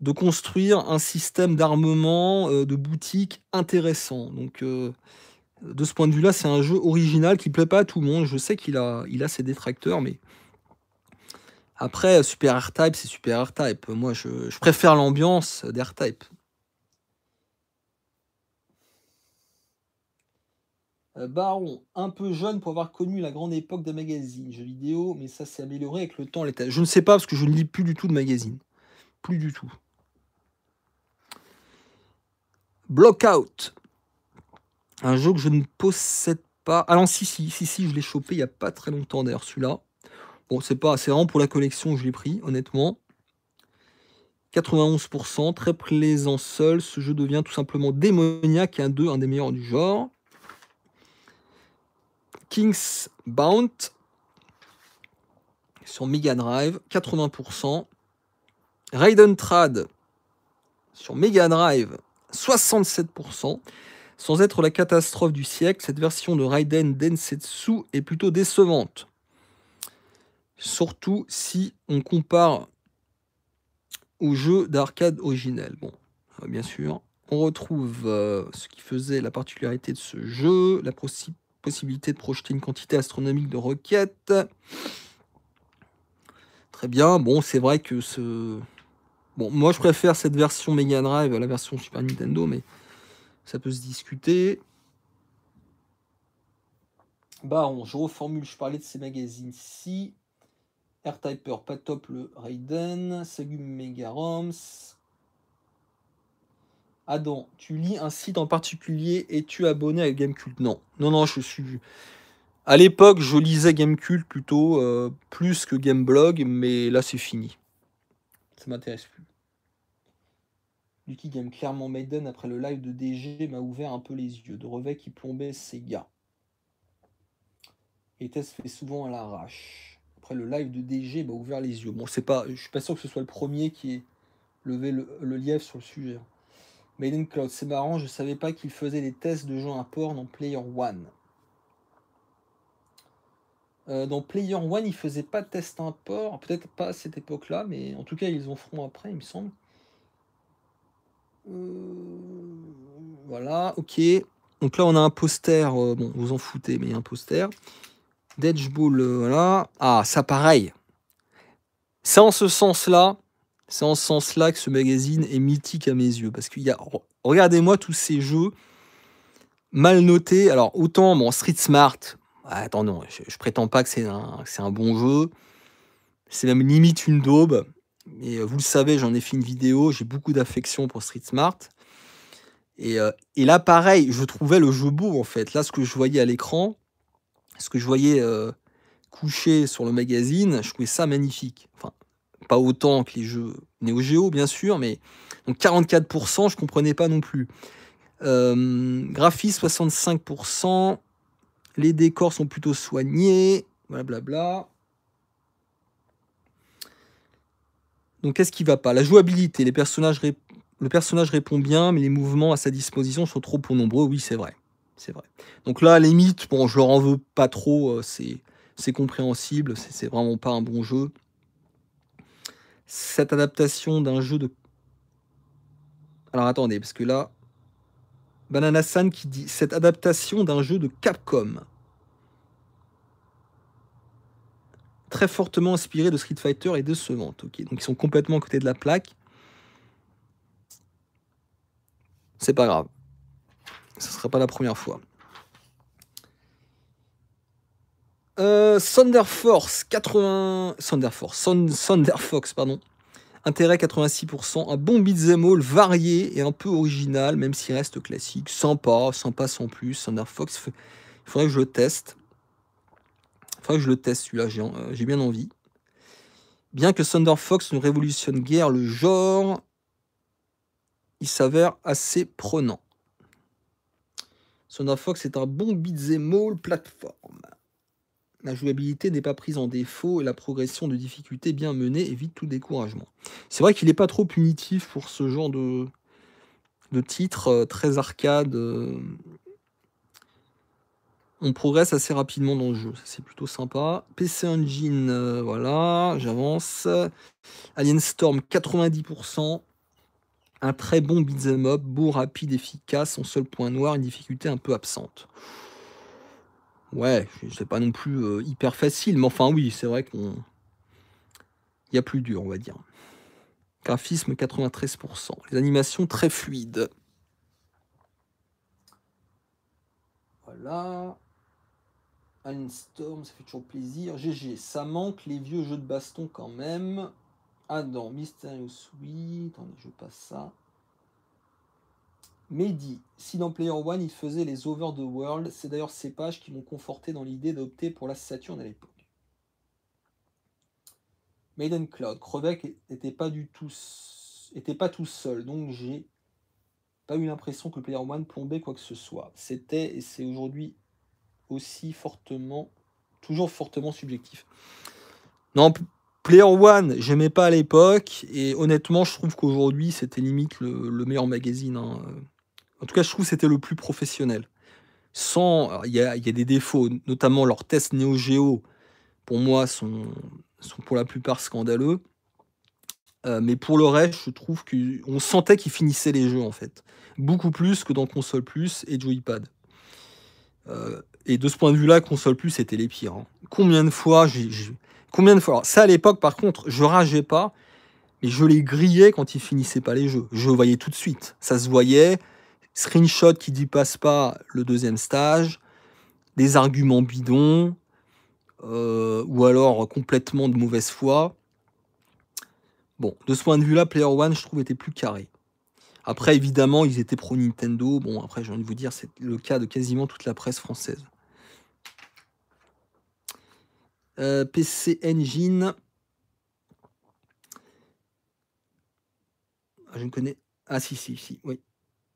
Speaker 1: de construire un système d'armement, euh, de boutique intéressant. Donc, euh, de ce point de vue-là, c'est un jeu original qui plaît pas à tout le monde. Je sais qu'il a, il a ses détracteurs, mais après, Super R-Type, c'est Super R-Type. Moi, je, je préfère l'ambiance d'R-Type. Euh, Baron, un peu jeune pour avoir connu la grande époque des magazines, jeux vidéo, mais ça s'est amélioré avec le temps. Je ne sais pas parce que je ne lis plus du tout de magazines. Plus du tout. Blockout. Un jeu que je ne possède pas. Alors ah si, si, si, si je l'ai chopé il n'y a pas très longtemps d'ailleurs, celui-là. Bon, c'est pas assez rare pour la collection je l'ai pris, honnêtement. 91%, très plaisant seul, ce jeu devient tout simplement démoniaque un 2, un des meilleurs du genre. King's Bound sur Mega Drive, 80%. Raiden Trad sur Mega Drive, 67%. Sans être la catastrophe du siècle, cette version de Raiden Densetsu est plutôt décevante. Surtout si on compare au jeu d'arcade originel. Bon, euh, bien sûr, on retrouve euh, ce qui faisait la particularité de ce jeu, la possibilité de projeter une quantité astronomique de roquettes. Très bien, bon, c'est vrai que ce... Bon, moi je préfère cette version Mega Drive à la version Super Nintendo, mais ça peut se discuter. Bah, on. je reformule, je parlais de ces magazines-ci. r pas top le Raiden, Sagum Megaroms. Adam, tu lis un site en particulier et tu es abonné à Gamecult Non, non, non, je suis. À l'époque, je lisais Gamecult plutôt euh, plus que Gameblog, mais là c'est fini. Ça m'intéresse plus qui gagne clairement Maiden après le live de DG m'a ouvert un peu les yeux. De revêt qui plombait ses gars. Et Tess fait souvent à l'arrache. Après le live de DG m'a ouvert les yeux. Bon, c'est pas, je suis pas sûr que ce soit le premier qui ait levé le, lièvre sur le sujet. Hein. Maiden Cloud, c'est marrant, je savais pas qu'il faisait des tests de gens à porn en Player One. dans Player One, euh, il faisait pas de test import, peut-être pas à cette époque-là, mais en tout cas, ils en feront après, il me semble. Euh, voilà, ok. Donc là, on a un poster. Euh, bon, vous en foutez, mais il y a un poster. Euh, voilà. Ah, ça, pareil. C'est en ce sens-là. C'est en ce sens-là que ce magazine est mythique à mes yeux. Parce qu'il y a. Regardez-moi tous ces jeux mal notés. Alors, autant, mon Street Smart. Ah, attends, non, je, je, prétends pas que c'est un, un bon jeu. C'est même limite une daube. Et euh, vous le savez, j'en ai fait une vidéo, j'ai beaucoup d'affection pour Street Smart. Euh, et, là, pareil, je trouvais le jeu beau en fait. Là, ce que je voyais à l'écran, ce que je voyais euh, couché sur le magazine, je trouvais ça magnifique. Enfin, pas autant que les jeux Neo Geo, bien sûr, mais donc 44%, je comprenais pas non plus. Euh, graphisme 65%, les décors sont plutôt soignés, blablabla. Donc qu'est-ce qui va pas La jouabilité, les personnages le personnage répond bien, mais les mouvements à sa disposition sont trop pour nombreux. Oui, c'est vrai. C'est vrai. Donc là, les mythes, bon, je leur en veux pas trop, euh, c'est compréhensible, c'est vraiment pas un bon jeu. Cette adaptation d'un jeu de... Alors attendez, parce que là, Bananasan qui dit cette adaptation d'un jeu de Capcom. très fortement inspiré de Street Fighter et de ce Donc ils sont complètement à côté de la plaque. C'est pas grave. Ce ne sera pas la première fois. Thunder euh, Force 80 Thunder Force pardon intérêt 86% un bon beat'em all varié et un peu original même s'il reste classique sympa sympa sans plus Thunder Fox il faudrait que je le teste Faudrait que je le teste celui-là, euh, j'ai bien envie. Bien que Thunder Fox ne révolutionne guère le genre, il s'avère assez prenant. Thunder Fox est un bon beat'em all plateforme. La jouabilité n'est pas prise en défaut et la progression de difficulté bien menée évite tout découragement. C'est vrai qu'il n'est pas trop punitif pour ce genre de, de titre euh, très arcade euh, on progresse assez rapidement dans le jeu. C'est plutôt sympa. PC Engine, euh, voilà, j'avance. Alien Storm, 90%. Un très bon beat'em up, beau, rapide, efficace. Son seul point noir, une difficulté un peu absente. Ouais, c'est pas non plus euh, hyper facile, mais enfin oui, c'est vrai qu'on... y a plus dur, on va dire. Graphisme 93%. Les animations très fluides. Voilà. Storm, ça fait toujours plaisir. GG, ça manque les vieux jeux de baston quand même. Ah non, Mysterious, oui. Attendez, je passe ça. Mehdi, si dans Player One il faisait les Over the World, c'est d'ailleurs ces pages qui m'ont conforté dans l'idée d'opter pour la Saturn à l'époque. Maiden Cloud, Crevec n'était pas du tout était pas tout seul, donc j'ai pas eu l'impression que Player One plombait quoi que ce soit. C'était et c'est aujourd'hui aussi fortement, toujours fortement subjectif. Non, Player One, j'aimais pas à l'époque, et honnêtement, je trouve qu'aujourd'hui, c'était limite le, meilleur magazine. Hein. En tout cas, je trouve que c'était le plus professionnel. Sans, il y, a, des défauts, notamment leurs tests Neo Geo, pour moi, sont, pour la plupart scandaleux. Euh, mais pour le reste, je trouve qu'on sentait qu'ils finissaient les jeux, en fait. Beaucoup plus que dans Console Plus et Joypad. Euh, et de ce point de vue-là, console plus, c'était les pires. Hein. Combien de fois, j'ai, combien de fois. ça à l'époque, par contre, je rageais pas, mais je les grillais quand ils finissaient pas les jeux. Je voyais tout de suite, ça se voyait. Screenshot qui dit passe pas le deuxième stage, des arguments bidons, euh, ou alors complètement de mauvaise foi. Bon, de ce point de vue-là, Player One, je trouve, était plus carré. Après, évidemment, ils étaient pro Nintendo. Bon, après, j'ai envie de vous dire, c'est le cas de quasiment toute la presse française. Euh, PC Engine. Ah, je ne connais. Ah si, si, si, oui.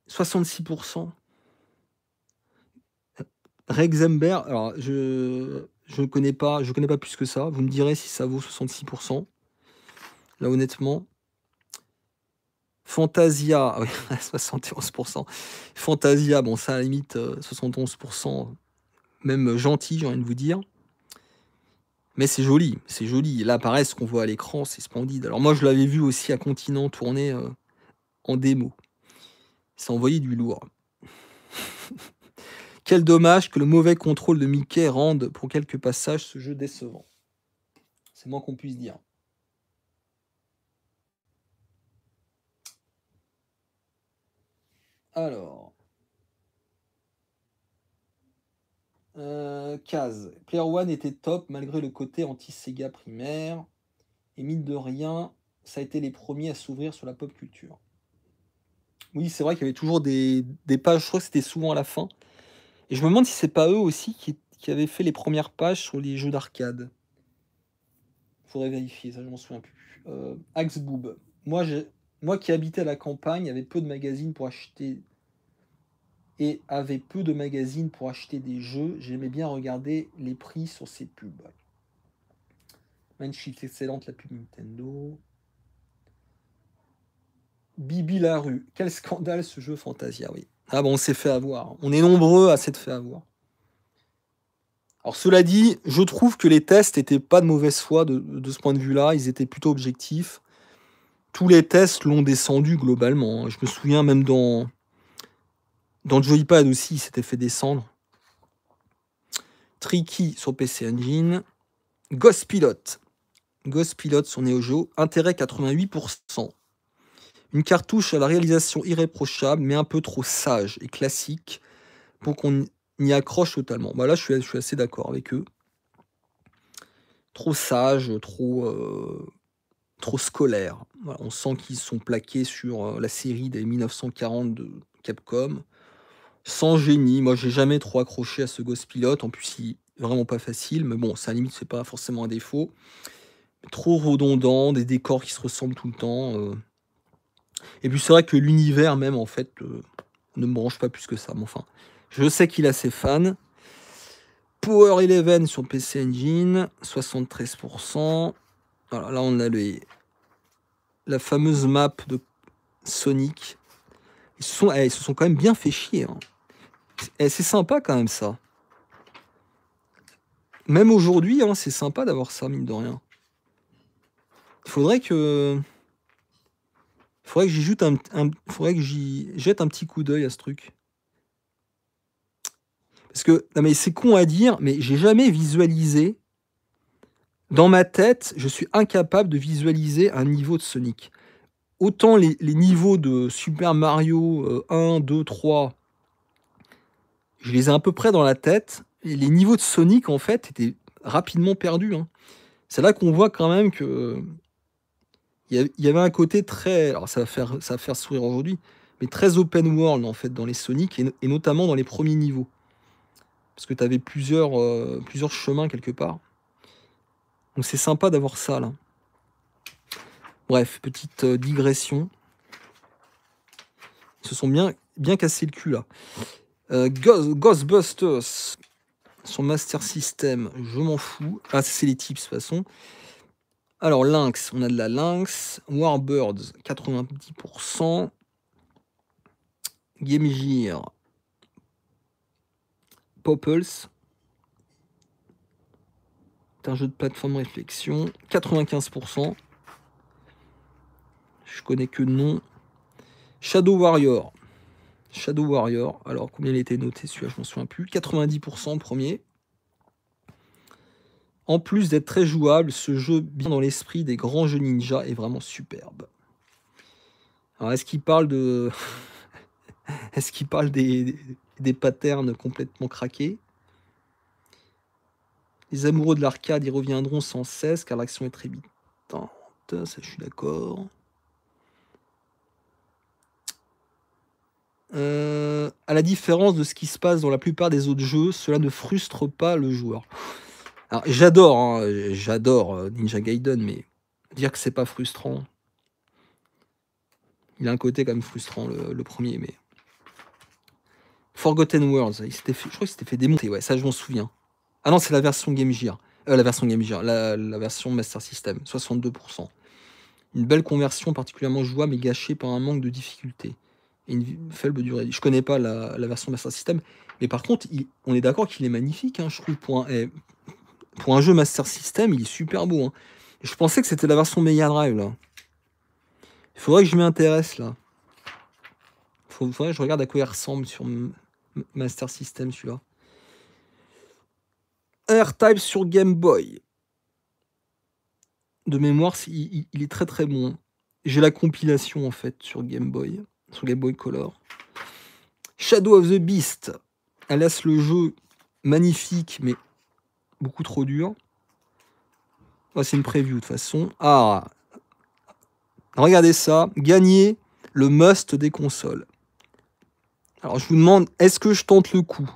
Speaker 1: 66%. Rexembert, alors je je ne connais pas, je connais pas plus que ça. Vous me direz si ça vaut 66%. Là honnêtement. Fantasia, 71%. Ah Fantasia, bon ça limite 71%, euh, même gentil, j'ai envie de vous dire. Mais c'est joli, c'est joli. Et là, pareil, ce qu'on voit à l'écran, c'est splendide. Alors moi, je l'avais vu aussi à Continent tourner euh, en démo. Ça envoyait du lourd. Quel dommage que le mauvais contrôle de Mickey rende pour quelques passages ce jeu décevant. C'est moins qu'on puisse dire. Alors. case. Euh, Player One était top malgré le côté anti-Sega primaire. Et mine de rien, ça a été les premiers à s'ouvrir sur la pop culture. Oui, c'est vrai qu'il y avait toujours des, pages, je crois que c'était souvent à la fin. Et je me demande si c'est pas eux aussi qui, avaient fait les premières pages sur les jeux d'arcade. Faudrait vérifier, ça je m'en souviens plus. Euh, Axe Boob. Moi, moi qui habitais à la campagne, il y avait peu de magazines pour acheter et avait peu de magazines pour acheter des jeux, j'aimais bien regarder les prix sur ces pubs. Manchips excellente, la pub Nintendo. Bibi la rue, quel scandale ce jeu Fantasia, oui. Ah bon, on s'est fait avoir. On est nombreux à s'être fait avoir. Alors cela dit, je trouve que les tests n'étaient pas de mauvaise foi de, de ce point de vue-là, ils étaient plutôt objectifs. Tous les tests l'ont descendu globalement. Hein. Je me souviens même dans, dans Joypad aussi, il s'était fait descendre. Tricky sur PC Engine. Ghost Pilot. Ghost Pilot sur Neo Intérêt 88%. Une cartouche à la réalisation irréprochable, mais un peu trop sage et classique pour qu'on y accroche totalement. Voilà, bah je, suis, je suis, assez d'accord avec eux. Trop sage, trop, euh, trop scolaire. on sent qu'ils sont plaqués sur euh, la série des 1940 de Capcom sans génie. Moi, j'ai jamais trop accroché à ce Ghost pilote. En plus, il vraiment pas facile, mais bon, ça limite, c'est pas forcément un défaut. Trop redondant, des décors qui se ressemblent tout le temps. Euh. Et puis, c'est vrai que l'univers même, en fait, euh, ne me branche pas plus que ça. Mais enfin, je sais qu'il a ses fans. Power 11 sur PC Engine, 73%. Voilà, là, on a la fameuse map de Sonic. Ils se sont, eh, se sont quand même bien fait chier. Hein. Eh, c'est sympa quand même ça. Même aujourd'hui, hein, c'est sympa d'avoir ça, mine de rien. Il faudrait que. Faudrait que j'y jette un, faudrait que j'y jette un petit coup d'œil à ce truc. Parce que, mais c'est con à dire, mais j'ai jamais visualisé. Dans ma tête, je suis incapable de visualiser un niveau de Sonic. Autant les, les niveaux de Super Mario 1, 2, 3, je les ai à peu près dans la tête. Et les niveaux de Sonic, en fait, étaient rapidement perdus. Hein. C'est là qu'on voit quand même que il y avait un côté très, alors ça va faire, ça va faire sourire aujourd'hui, mais très open world en fait dans les Sonic et, notamment dans les premiers niveaux, parce que tu avais plusieurs, euh, plusieurs chemins quelque part. Donc c'est sympa d'avoir ça là. Bref, petite euh, digression. Ils se sont bien, bien cassés le cul là. Euh, Ghostbusters, son Master System, je m'en fous. Ah, c'est les tips de toute façon. Alors, Lynx, on a de la Lynx. Warbirds, 90%. Game Gear. Popples. C'est un jeu de plateforme réflexion. 95%. Je connais que non. Shadow Warrior. Shadow Warrior. Alors, combien il était noté celui-là Je m'en souviens plus. 90% premier. En plus d'être très jouable, ce jeu, bien dans l'esprit des grands jeux ninja, est vraiment superbe. Alors, est-ce qu'il parle de. est-ce qu'il parle des, des patterns complètement craqués Les amoureux de l'arcade y reviendront sans cesse car l'action est très bitante. Ça, je suis d'accord. Euh, à la différence de ce qui se passe dans la plupart des autres jeux, cela ne frustre pas le joueur. j'adore, hein, j'adore euh, Ninja Gaiden, mais dire que c'est pas frustrant, il a un côté quand même frustrant le, premier, mais Forgotten Worlds, je crois qu'il s'était fait démonter, ouais, ça je m'en souviens. Ah non, c'est la version Game Gear, euh, la version Game la, version Master System, 62%. Une belle conversion particulièrement jouable mais gâchée par un manque de difficulté une faible durée. Je connais pas la, version Master System, mais par contre, on est d'accord qu'il est magnifique, hein, je trouve, eh, pour un, jeu Master System, il est super beau. Hein. Je pensais que c'était la version Mega Drive, là. Il faudrait que je m'intéresse, là. Il faudrait que je regarde à quoi il ressemble sur Master System, celui-là. R-Type sur Game Boy. De mémoire, il est très très bon. J'ai la compilation, en fait, sur Game Boy. Game les color Shadow of the Beast. Alas, le jeu magnifique, mais beaucoup trop dur. Ah, c'est une preview de toute façon. Ah, regardez ça. Gagner le must des consoles. Alors, je vous demande, est-ce que je tente le coup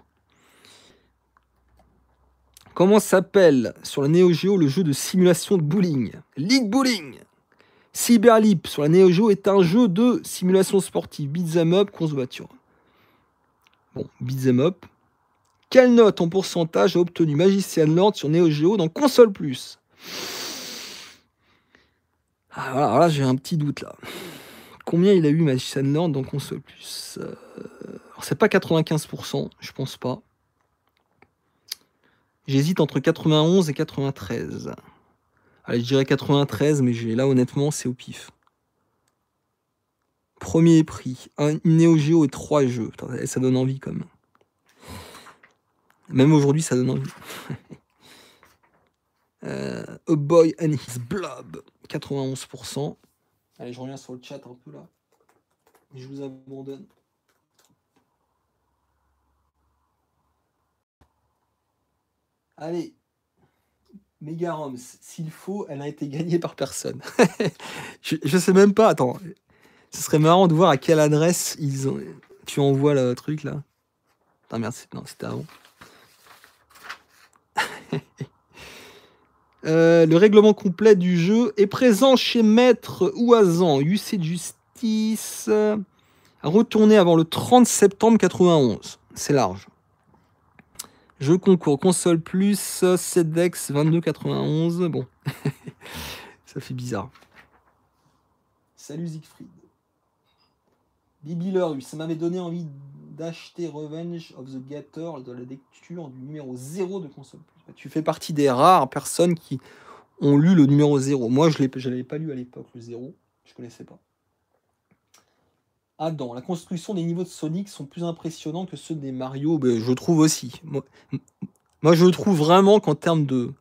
Speaker 1: Comment s'appelle sur la Neo Geo le jeu de simulation de bowling League Bowling Cyberlip sur la Neo Geo est un jeu de simulation sportive, beat'em up, course voiture. Bon, beat'em up. Quelle note en pourcentage a obtenu Magician Lord sur Neo Geo dans Console Plus ah, là, j'ai un petit doute là. Combien il a eu Magician Lord dans Console Plus euh, c'est pas 95%, je pense pas. J'hésite entre 91 et 93 je dirais 93, mais là, honnêtement, c'est au pif. Premier prix, un Neo Geo et trois jeux. Eh, ça donne envie, quand même. aujourd'hui, ça donne envie. A euh, Boy and His Blob, 91%. Allez, je reviens sur le chat un peu, là. Je vous abandonne. Allez, Méga-Roms, s'il faut, elle a été gagnée par personne. je, sais même pas, attends. Ce serait marrant de voir à quelle adresse ils ont. Tu envoies le truc là. Attends, merde, non, c'était avant. Euh, le règlement complet du jeu est présent chez Maître Ouazan, UC de Justice, retourné avant le 30 septembre 91. C'est large. Je concours, console plus, 7 Dex, 22,91. Bon, ça fait bizarre. Salut Siegfried. Bibi lui ça m'avait donné envie d'acheter Revenge of the Gator de la lecture du numéro 0 de console plus. Tu fais partie des rares personnes qui ont lu le numéro 0. Moi, je ne l'avais pas lu à l'époque, le 0. Je ne connaissais pas. Adam. Ah, la construction des niveaux de Sonic sont plus impressionnants que ceux des Mario. Ben, je trouve aussi. Moi, je trouve vraiment qu'en termes de,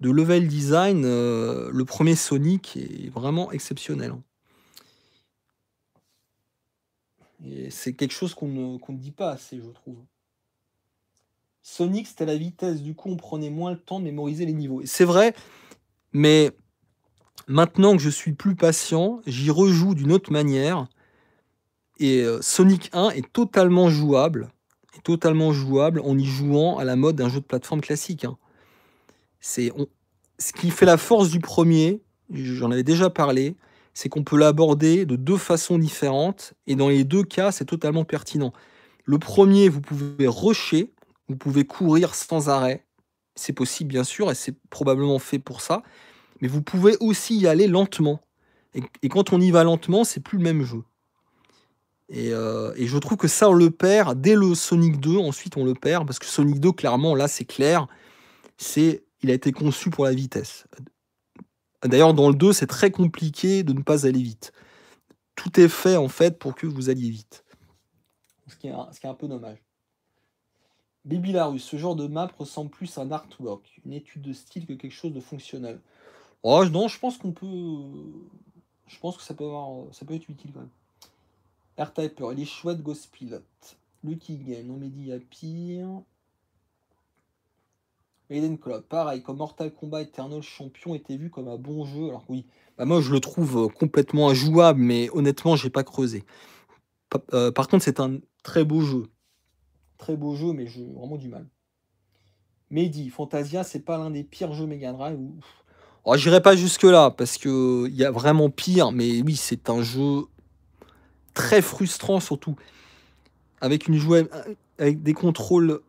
Speaker 1: de level design, euh, le premier Sonic est vraiment exceptionnel. Hein. c'est quelque chose qu'on ne, dit pas assez, je trouve. Sonic, c'était la vitesse, du coup, on prenait moins le temps de mémoriser les niveaux. C'est vrai, mais maintenant que je suis plus patient, j'y rejoue d'une autre manière. Et euh, Sonic 1 est totalement jouable, totalement jouable en y jouant à la mode d'un jeu de plateforme classique. Hein. C'est ce qui fait la force du premier. J'en avais déjà parlé c'est qu'on peut l'aborder de deux façons différentes et dans les deux cas, c'est totalement pertinent. Le premier, vous pouvez rusher, vous pouvez courir sans arrêt. C'est possible, bien sûr, et c'est probablement fait pour ça. Mais vous pouvez aussi y aller lentement. Et, et quand on y va lentement, c'est plus le même jeu. Euh, et, je trouve que ça, on le perd dès le Sonic 2. Ensuite, on le perd parce que Sonic 2, clairement, là, c'est clair. C'est, il a été conçu pour la vitesse. D'ailleurs, dans le 2, c'est très compliqué de ne pas aller vite. Tout est fait, en fait, pour que vous alliez vite. Ce qui est un, peu dommage. Baby Larus, ce genre de map ressemble plus à un artwork, une étude de style que quelque chose de fonctionnel. Oh, non, je pense qu'on peut. Je pense que ça peut, avoir, ça peut être utile quand même r les il est chouette, Pilot, Lucky Game, on dit à pire. Aiden Club, pareil, comme Mortal Kombat Eternal Champion était vu comme un bon jeu. Alors oui, bah moi je le trouve euh, complètement injouable, mais honnêtement, j'ai pas creusé. Euh, par contre, c'est un très beau jeu. Très beau jeu, mais j'ai vraiment du mal. Mehdi, Fantasia, c'est pas l'un des pires jeux Mega Drive. Ou... Oh, j'irai pas jusque-là, parce qu'il y a vraiment pire, mais oui, c'est un jeu très frustrant surtout, avec une avec des contrôles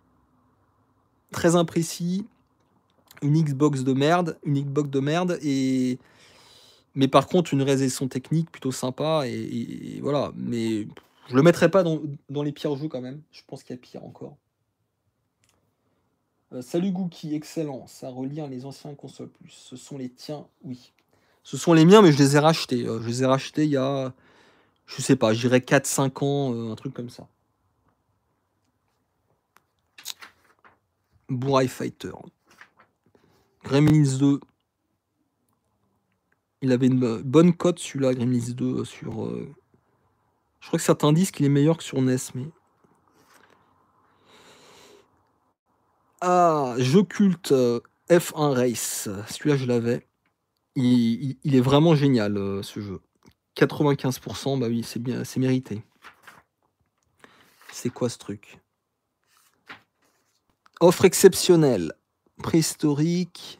Speaker 1: très imprécis, une Xbox de merde, une Xbox de merde et mais par contre une raison technique plutôt sympa et, voilà. Mais je le mettrai pas dans, les pires jeux quand même. Je pense qu'il y a pire encore. Euh, salut Gouki. excellent. Ça relient les anciens consoles plus. Ce sont les tiens, oui. Ce sont les miens, mais je les ai rachetés. Euh, je les ai rachetés il y a je sais pas, j'irai 4-5 ans, euh, un truc comme ça. Bouraille Fighter. Gremlins 2. Il avait une bonne cote celui-là, Gremlins 2, euh, sur. Euh, je crois que certains disent qu'il est meilleur que sur NES, mais. Ah, je culte F1 Race. Celui-là, je l'avais. il, est vraiment génial, ce jeu. 95%, bah oui, c'est bien, c'est mérité. C'est quoi ce truc Offre exceptionnelle, préhistorique.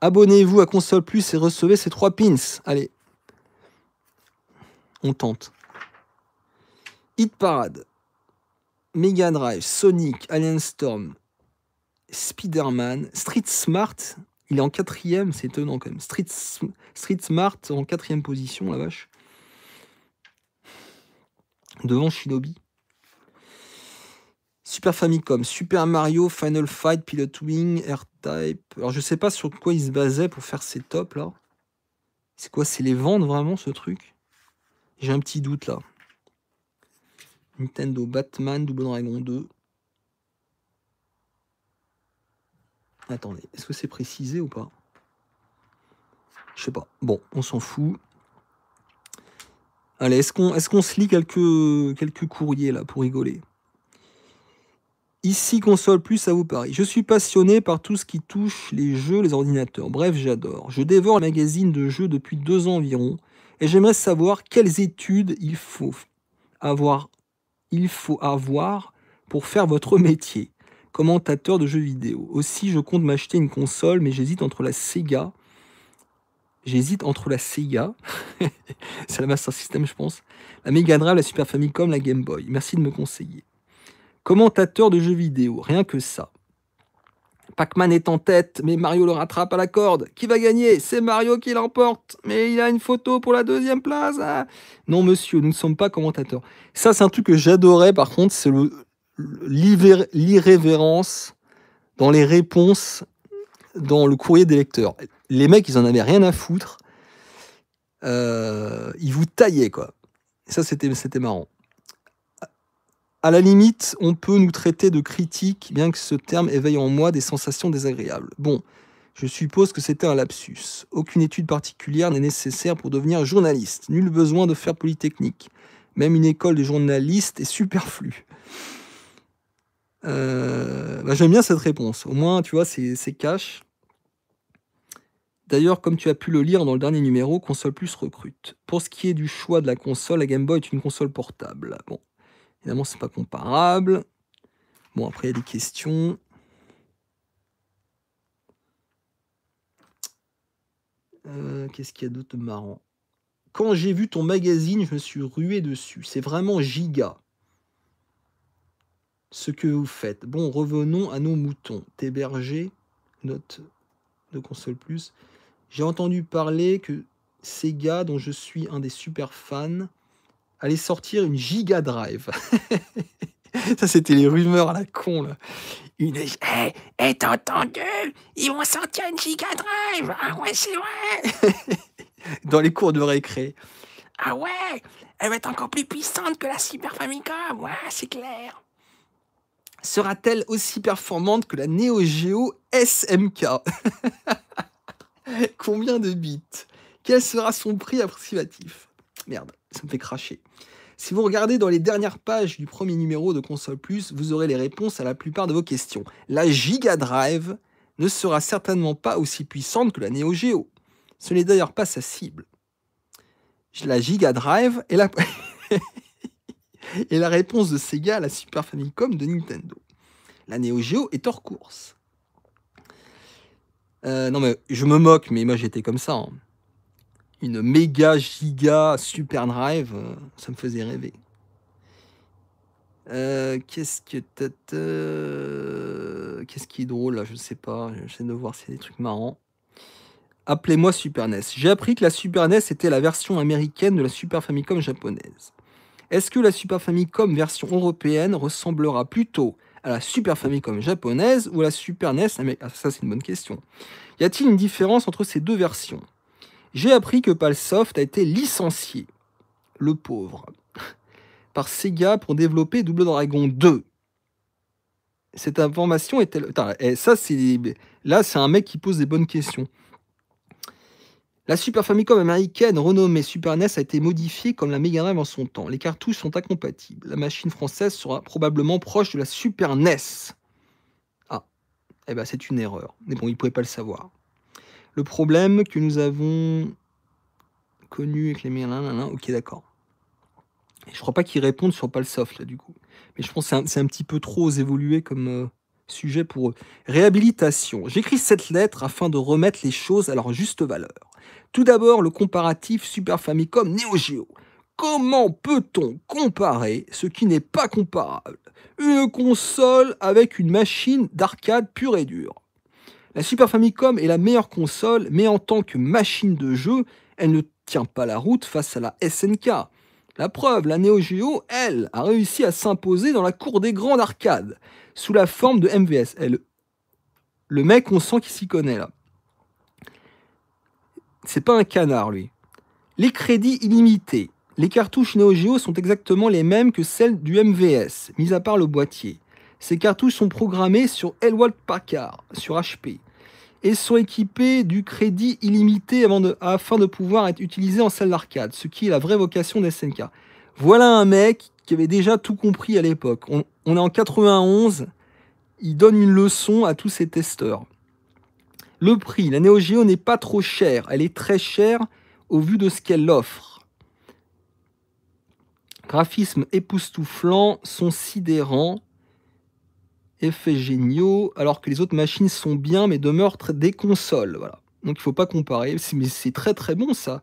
Speaker 1: Abonnez-vous à Console Plus et recevez ces trois pins. Allez, on tente. Hit Parade, Mega Drive, Sonic, Alien Storm, Spider-Man, Street Smart. Il est en quatrième, c'est étonnant quand même. Street, Street Smart en quatrième position, la vache devant Shinobi. Super Famicom, Super Mario, Final Fight, Pilot Wing, Air type Alors je sais pas sur quoi ils se basaient pour faire ces tops là. C'est quoi C'est les ventes vraiment ce truc J'ai un petit doute là. Nintendo Batman, Double Dragon 2. Attendez, est-ce que c'est précisé ou pas Je sais pas. Bon, on s'en fout. Allez, est-ce qu'on se lit quelques, quelques courriers là pour rigoler Ici, console plus à vous Paris. Je suis passionné par tout ce qui touche les jeux, les ordinateurs. Bref, j'adore. Je dévore les magazines de jeux depuis deux ans environ et j'aimerais savoir quelles études il faut avoir, il faut avoir pour faire votre métier, commentateur de jeux vidéo. Aussi, je compte m'acheter une console, mais j'hésite entre la Sega J'hésite entre la Sega, c'est la Master System, je pense, la Mega la Super Famicom, la Game Boy. Merci de me conseiller. Commentateur de jeux vidéo, rien que ça. Pac-Man est en tête, mais Mario le rattrape à la corde. Qui va gagner C'est Mario qui l'emporte. Mais il a une photo pour la deuxième place. Hein. non, monsieur, nous ne sommes pas commentateurs. Ça, c'est un truc que j'adorais, par contre, c'est l'irrévérence dans les réponses dans le courrier des lecteurs les mecs, ils en avaient rien à foutre. Euh, ils vous taillaient, quoi. ça, c'était, marrant. À la limite, on peut nous traiter de critiques, bien que ce terme éveille en moi des sensations désagréables. Bon, je suppose que c'était un lapsus. Aucune étude particulière n'est nécessaire pour devenir journaliste. Nul besoin de faire polytechnique. Même une école de journalistes est superflue. Euh, bah, j'aime bien cette réponse. Au moins, tu vois, c'est, c'est cash. D'ailleurs, comme tu as pu le lire dans le dernier numéro, Console Plus recrute. Pour ce qui est du choix de la console, la Game Boy est une console portable. Bon, évidemment, c'est pas comparable. Bon, après, il y a des questions. Euh, qu'est-ce qu'il y a d'autre marrant Quand j'ai vu ton magazine, je me suis rué dessus. C'est vraiment giga ce que vous faites. Bon, revenons à nos moutons. T'héberger, note de console plus. J'ai entendu parler que Sega, dont je suis un des super fans, allait sortir une Giga Drive. Ça, c'était les rumeurs à la con, là. Une... Hé, eh, eh, entendu Ils vont sortir une Giga Drive Ah ouais, c'est vrai Dans les cours de récré. Ah ouais Elle va être encore plus puissante que la Super Famicom Ouais, c'est clair Sera-t-elle aussi performante que la Neo Geo SMK Combien de bits Quel sera son prix approximatif Merde, ça me fait cracher. Si vous regardez dans les dernières pages du premier numéro de Console Plus, vous aurez les réponses à la plupart de vos questions. La Giga Drive ne sera certainement pas aussi puissante que la Neo Geo. Ce n'est d'ailleurs pas sa cible. La Giga Drive la... est la réponse de Sega à la Super Famicom de Nintendo. La Neo Geo est hors course. Euh, non, mais je me moque, mais moi j'étais comme ça. Hein. Une méga giga Super Drive, euh, ça me faisait rêver. Euh, qu'est-ce que Qu'est-ce qui est drôle là Je sais pas. J'essaie de voir s'il y a des trucs marrants. Appelez-moi Super NES. J'ai appris que la Super NES était la version américaine de la Super Famicom japonaise. Est-ce que la Super Famicom version européenne ressemblera plutôt à la Super comme japonaise ou à la Super NES ah, ah, Ça, c'est une bonne question. Y a-t-il une différence entre ces deux versions J'ai appris que Palsoft a été licencié, le pauvre, par Sega pour développer Double Dragon 2. Cette information est-elle. Eh, ça, Là, c'est un mec qui pose des bonnes questions. La Super Famicom américaine, renommée Super NES, a été modifiée comme la Mega Drive en son temps. Les cartouches sont incompatibles. La machine française sera probablement proche de la Super NES. Ah, eh ben c'est une erreur. Mais bon, ils ne pouvaient pas le savoir. Le problème que nous avons connu avec les Mega ok d'accord. Je crois pas qu'ils répondent sur Palsoft, là, du coup. Mais je pense que c'est un, petit peu trop évolué comme, euh, sujet pour Réhabilitation. J'écris cette lettre afin de remettre les choses à leur juste valeur. Tout d'abord, le comparatif Super Famicom Neo Geo. Comment peut-on comparer ce qui n'est pas comparable Une console avec une machine d'arcade pure et dure. La Super Famicom est la meilleure console, mais en tant que machine de jeu, elle ne tient pas la route face à la SNK. La preuve, la Neo Geo, elle, a réussi à s'imposer dans la cour des grandes arcades, sous la forme de MVS. le mec, on sent qu'il s'y connaît là. C'est pas un canard, lui. Les crédits illimités. Les cartouches Neo Geo sont exactement les mêmes que celles du MVS, mis à part le boîtier. Ces cartouches sont programmées sur Elwald Packard, sur HP et sont équipés du crédit illimité afin de pouvoir être utilisés en salle d'arcade, ce qui est la vraie vocation des SNK. Voilà un mec qui avait déjà tout compris à l'époque. On, est en 91, il donne une leçon à tous ses testeurs. Le prix, la Neo Geo n'est pas trop chère, elle est très chère au vu de ce qu'elle offre. Graphisme époustouflant, son sidérant, effets géniaux, alors que les autres machines sont bien, mais demeurent des consoles. Voilà. Donc il faut pas comparer, mais c'est très très bon ça.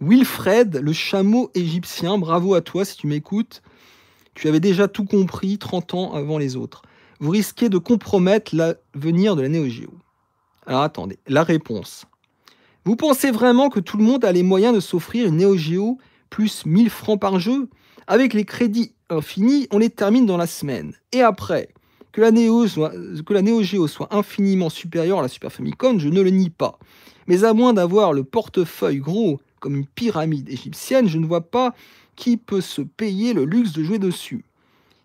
Speaker 1: Wilfred, le chameau égyptien, bravo à toi si tu m'écoutes. Tu avais déjà tout compris 30 ans avant les autres. Vous risquez de compromettre l'avenir de la néo Alors attendez, la réponse. Vous pensez vraiment que tout le monde a les moyens de s'offrir une néo plus 1000 francs par jeu Avec les crédits infinis, on les termine dans la semaine. Et après que la, Neo soit, Geo soit infiniment supérieure à la Super Famicom, je ne le nie pas. Mais à moins d'avoir le portefeuille gros comme une pyramide égyptienne, je ne vois pas qui peut se payer le luxe de jouer dessus.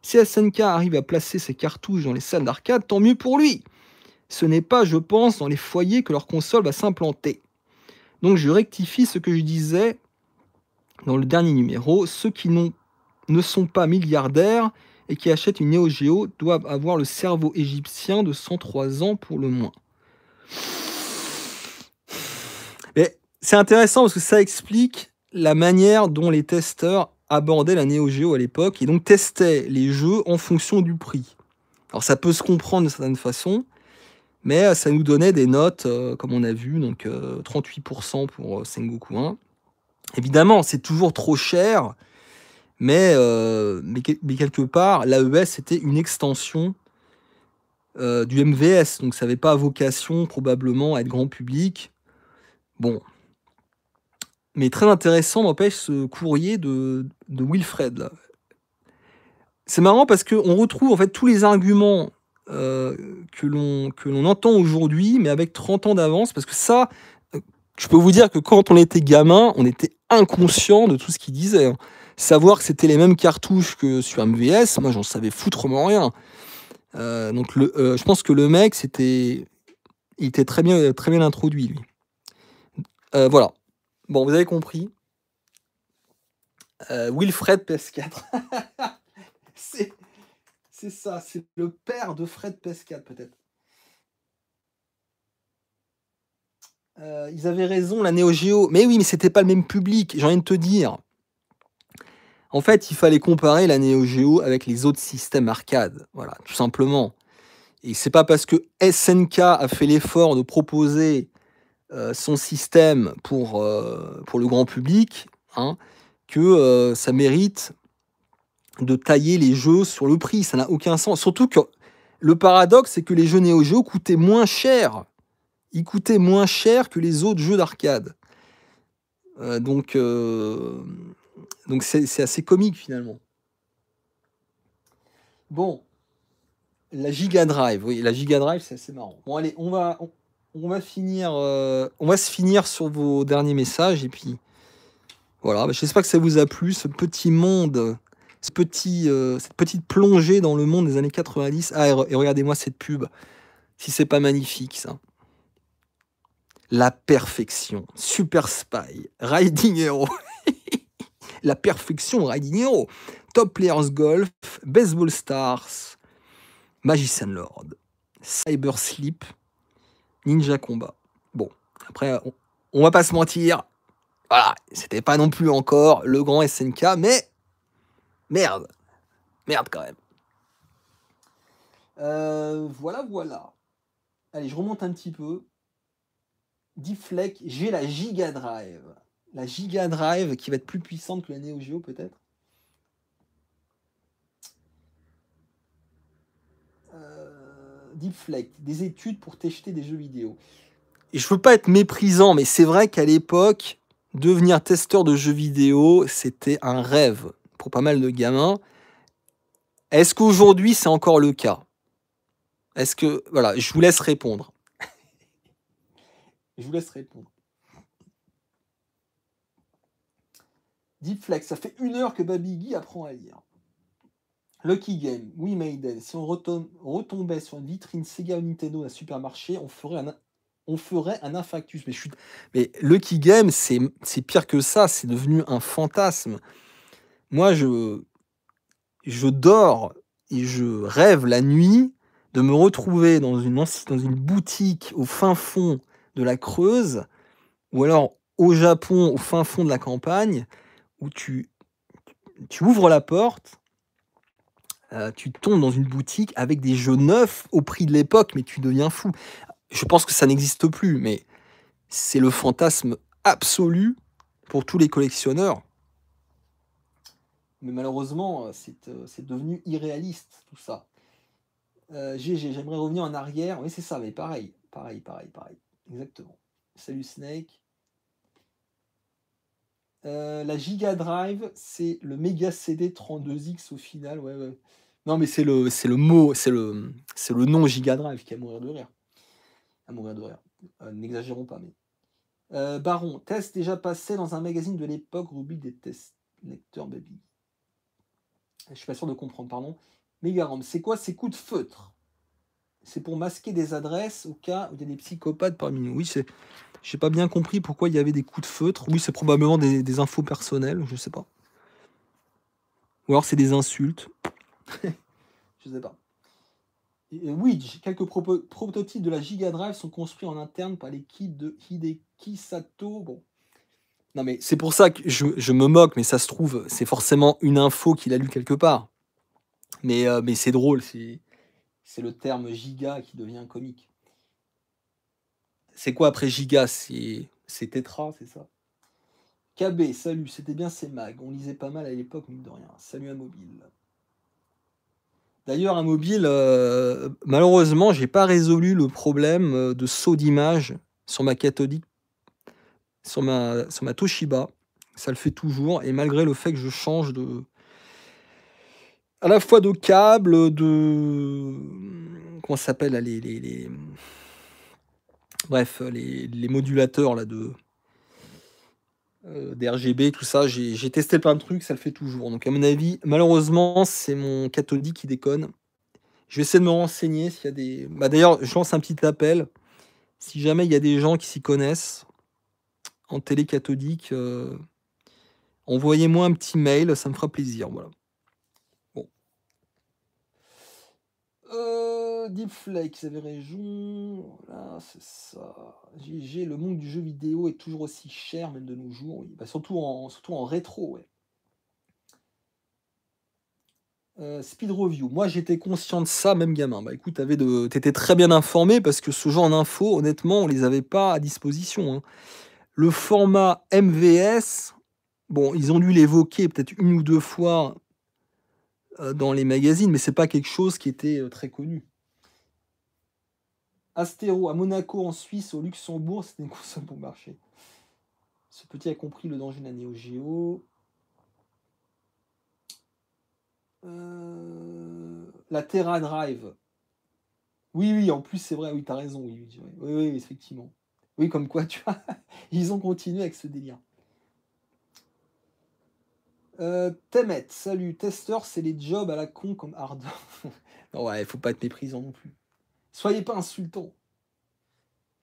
Speaker 1: Si SNK arrive à placer ses cartouches dans les salles d'arcade, tant mieux pour lui. Ce n'est pas, je pense, dans les foyers que leur console va s'implanter. Donc je rectifie ce que je disais dans le dernier numéro, ceux qui ne sont pas milliardaires et qui achètent une Neo Geo doivent avoir le cerveau égyptien de 103 ans pour le moins. Mais c'est intéressant parce que ça explique la manière dont les testeurs abordaient la Neo Geo à l'époque et donc testaient les jeux en fonction du prix. Alors ça peut se comprendre de certaines façons, mais euh, ça nous donnait des notes, euh, comme on a vu, donc 38% euh, pour Sengoku 1. Évidemment, c'est toujours trop cher, mais, euh, mais, quelque part, l'AES, était une extension euh, du MVS, donc ça n'avait pas vocation probablement à être grand public. Bon. Mais très intéressant, n'empêche, ce courrier de, de Wilfred. C'est marrant parce qu'on retrouve en fait tous les arguments euh, que l'on entend aujourd'hui, mais avec 30 ans d'avance, parce que ça, je peux vous dire que quand on était gamin, on était inconscient de tout ce qu'il disait. Hein. Savoir que c'était les mêmes cartouches que sur MVS, moi j'en savais foutrement rien. Euh, donc euh, je pense que le mec, c'était, il était très bien, très bien introduit lui. Euh, voilà. Bon, vous avez compris. Wilfred PS4. c'est, ça, c'est le père de Fred ps peut-être. ils avaient raison, la Neo Geo. Mais oui, mais c'était pas le même public. J'ai envie de te dire. En fait, il fallait comparer la Neo Geo avec les autres systèmes arcades Voilà, tout simplement. Et c'est pas parce que SNK a fait l'effort de proposer euh, son système pour, euh, pour le grand public hein, que euh, ça mérite de tailler les jeux sur le prix. Ça n'a aucun sens. Surtout que le paradoxe, c'est que les jeux Neo Geo coûtaient moins cher. Ils coûtaient moins cher que les autres jeux d'arcade. donc donc c'est assez comique finalement. Bon, la Giga Drive, oui, la Giga Drive, c'est assez marrant. Bon, allez, on va, on, va finir, euh, on va se finir sur vos derniers messages et puis voilà. Bah, j'espère que ça vous a plu ce petit monde, ce petit, euh, cette petite plongée dans le monde des années 90. Ah, et, et regardez-moi cette pub, si c'est pas magnifique ça. La perfection, Super Spy, Riding Hero. la perfection Radinero, Top Players Golf, Baseball Stars, Magician Lord, Cyber Sleep, Ninja Combat. Bon, après, on, va pas se mentir, voilà, c'était pas non plus encore le grand SNK, mais merde, merde quand même. Euh, voilà, voilà. Allez, je remonte un petit peu. Deflect, j'ai la Giga Drive la Giga Drive qui va être plus puissante que la Neo Geo peut-être. Euh, des études pour tester des jeux vidéo. Et je veux pas être méprisant, mais c'est vrai qu'à l'époque, devenir testeur de jeux vidéo, c'était un rêve pour pas mal de gamins. Est-ce qu'aujourd'hui c'est encore le cas Est-ce que voilà, je vous laisse répondre. je vous laisse répondre. Deepflex, ça fait une heure que Baby Guy apprend à lire. Lucky Game, oui Made Si on retombait sur une vitrine Sega ou Nintendo à supermarché, on ferait un, on ferait un infarctus. Mais, je suis... Mais Lucky Game, c'est pire que ça. C'est devenu un fantasme. Moi, je, je dors et je rêve la nuit de me retrouver dans une, dans une boutique au fin fond de la Creuse ou alors au Japon, au fin fond de la campagne, où tu, ouvres la porte, euh, tu tombes dans une boutique avec des jeux neufs au prix de l'époque, mais tu deviens fou. Je pense que ça n'existe plus, mais c'est le fantasme absolu pour tous les collectionneurs. Mais malheureusement, euh, euh, c'est devenu irréaliste tout ça. j'aimerais revenir en arrière. Oui, c'est ça, mais pareil, pareil, pareil, pareil. Exactement. Salut Snake. Euh, la Giga Drive, c'est le Mega CD 32X au final. Ouais, Non, mais c'est le, c'est le mot, c'est le, c'est le nom Giga Drive qui a mourir de rire. À mourir de rire. Euh, n'exagérons pas, mais. Euh, Baron, test déjà passé dans un magazine de l'époque, Ruby des tests lecteur baby. Je suis pas sûr de comprendre, pardon. Megaram, c'est quoi ces coups de feutre c'est pour masquer des adresses au cas où il y a des psychopathes parmi nous. Oui, c'est. J'ai pas bien compris pourquoi il y avait des coups de feutre. Oui, c'est probablement des, infos personnelles, je sais pas. Ou alors c'est des insultes. je sais pas. Et, euh, oui, quelques prototypes de la Giga Drive sont construits en interne par l'équipe de Hideki Sato. Bon. Non mais c'est pour ça que je, me moque, mais ça se trouve, c'est forcément une info qu'il a lue quelque part. Mais, euh, mais c'est drôle, c'est c'est le terme giga qui devient comique. C'est quoi après giga C'est tétra, c'est ça KB, salut, c'était bien ces mag. On lisait pas mal à l'époque, mine de rien. Salut à mobile. D'ailleurs, à mobile, euh, malheureusement, j'ai pas résolu le problème euh, de saut d'image sur ma cathodique, sur ma, sur ma Toshiba. Ça le fait toujours. Et malgré le fait que je change de, à la fois de câbles, de. Comment ça s'appelle les, les, Bref, les, modulateurs là, de. Euh, d'RGB, tout ça. J'ai testé plein de trucs, ça le fait toujours. Donc, à mon avis, malheureusement, c'est mon cathodique qui déconne. Je vais essayer de me renseigner s'il y a des. Bah, d'ailleurs, je lance un petit appel. Si jamais il y a des gens qui s'y connaissent en télé euh... envoyez-moi un petit mail, ça me fera plaisir. Voilà. Euh, avait raison. voilà, c'est ça. GG, le monde du jeu vidéo est toujours aussi cher, même de nos jours, bah, surtout, en, rétro, ouais. Euh, speed review. Moi, j'étais conscient de ça, même gamin. Bah écoute, t'étais très bien informé parce que ce genre d'infos, honnêtement, on les avait pas à disposition. Hein. Le format MVS, bon, ils ont dû l'évoquer peut-être une ou deux fois euh, dans les magazines, mais c'est pas quelque chose qui était euh, très connu. Astéro à Monaco, en Suisse, au Luxembourg, c'était une console bon marché. Ce petit a compris le danger de la Neo euh, la Terra Drive. Oui, oui, en plus, c'est vrai, oui, as raison, oui oui, oui, oui, effectivement. Oui, comme quoi, tu vois, ils ont continué avec ce délire. Euh, Temet, salut. Tester, c'est les jobs à la con comme Hard. non, ouais, faut pas être méprisant non plus. Soyez pas insultant.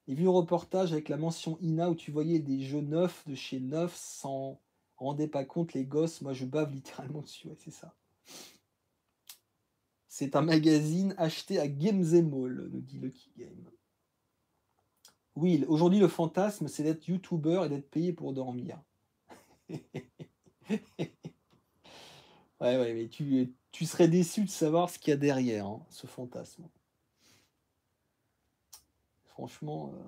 Speaker 1: J'ai vu un reportage avec la mention INA où tu voyais des jeux neufs de chez neuf sans rendez pas compte les gosses. Moi, je bave littéralement dessus. Ouais, c'est ça. C'est un magazine acheté à Games Mall, nous dit Lucky Game. Will, aujourd'hui, le fantasme, c'est d'être youtubeur et d'être payé pour dormir. ouais, ouais, mais tu, tu serais déçu de savoir ce qu'il y a derrière hein, ce fantasme. Franchement. Euh,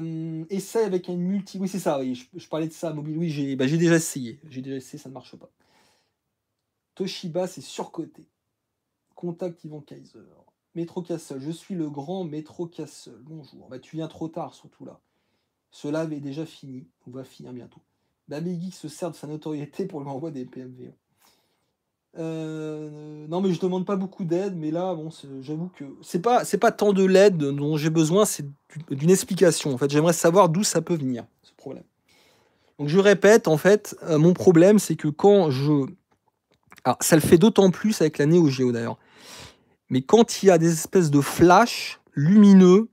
Speaker 1: euh, essaye avec une multi. Oui, c'est ça, oui, je, parlais de ça, mobile. Oui, bah, j'ai déjà essayé. J'ai déjà essayé, ça ne marche pas. Toshiba, c'est surcoté. Contact Yvan Kaiser. Metro Castle, je suis le grand Metro Castle. Bonjour. Bah, tu viens trop tard, surtout là. Cela est déjà fini, on va finir bientôt. Baby Geek se sert de sa notoriété pour le renvoi des PMV. Euh, non mais je demande pas beaucoup d'aide, mais là bon, j'avoue que c'est pas c'est pas tant de l'aide dont j'ai besoin, c'est d'une explication. En fait, j'aimerais savoir d'où ça peut venir ce problème. Donc je répète, en fait, euh, mon problème c'est que quand je, ça le fait d'autant plus avec la Neo d'ailleurs, mais quand il y a des espèces de flash lumineux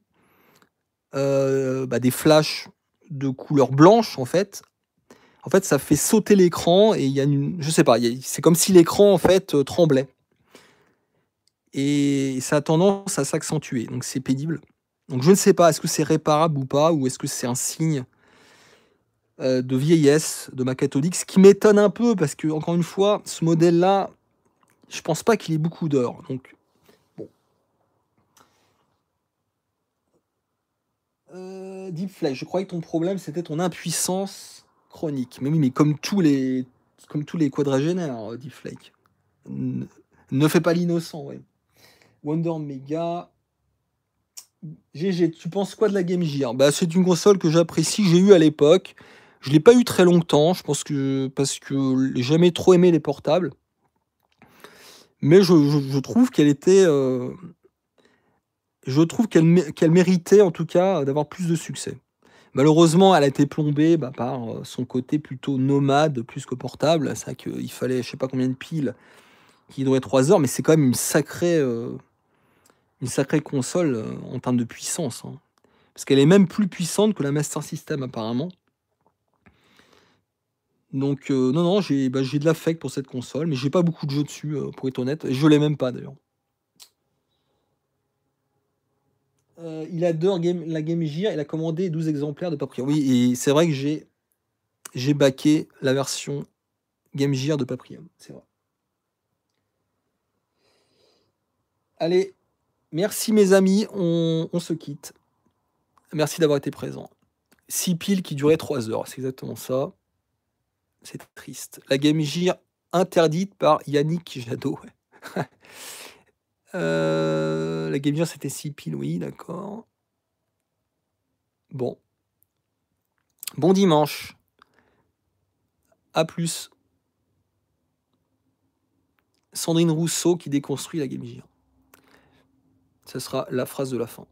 Speaker 1: euh, bah, des flashs de couleur blanche, en fait, en fait, ça fait sauter l'écran et il y a une. Je sais pas, c'est comme si l'écran, en fait, euh, tremblait. Et ça a tendance à s'accentuer, donc c'est pénible. Donc je ne sais pas, est-ce que c'est réparable ou pas, ou est-ce que c'est un signe euh, de vieillesse de ma catholique ce qui m'étonne un peu, parce que, encore une fois, ce modèle-là, je pense pas qu'il ait beaucoup d'heures. Donc Euh, Deepfly, je croyais que ton problème c'était ton impuissance chronique. Mais oui, mais comme tous les, comme tous les quadragénaires, euh, Deepflake. Ne, ne fais pas l'innocent, oui. Wonder Mega. GG, tu penses quoi de la Game Gear hein bah, C'est une console que j'apprécie, j'ai eu à l'époque. Je ne l'ai pas eu très longtemps, je pense que parce que j'ai jamais trop aimé les portables. Mais je, trouve qu'elle était. Euh, je trouve qu'elle méritait en tout cas d'avoir plus de succès. Malheureusement, elle a été plombée bah, par euh, son côté plutôt nomade plus que portable. C'est vrai qu'il fallait je sais pas combien de piles qui durait 3 heures, mais c'est quand même une sacrée, euh, une console euh, en termes de puissance. Hein. Parce qu'elle est même plus puissante que la Master System apparemment. Donc non, non, j'ai bah, de l'affect pour cette console, mais j'ai pas beaucoup de jeux dessus, pour être honnête. Je l'ai même pas d'ailleurs. Euh, il adore la Game Gear. Il a commandé 12 exemplaires de Paprium. Oui, et c'est vrai que j'ai j'ai baqué la version Game Gear de Paprium. C'est vrai. Allez, merci mes amis, on, se quitte. Merci d'avoir été présent. 6 piles qui duraient 3 heures, c'est exactement ça. C'est triste. La Game Gear interdite par Yannick Jadot. Euh, la Game Gear, c'était si piles, d'accord. Bon. Bon dimanche. A plus. Sandrine Rousseau qui déconstruit la Game Gear. Ce sera la phrase de la fin.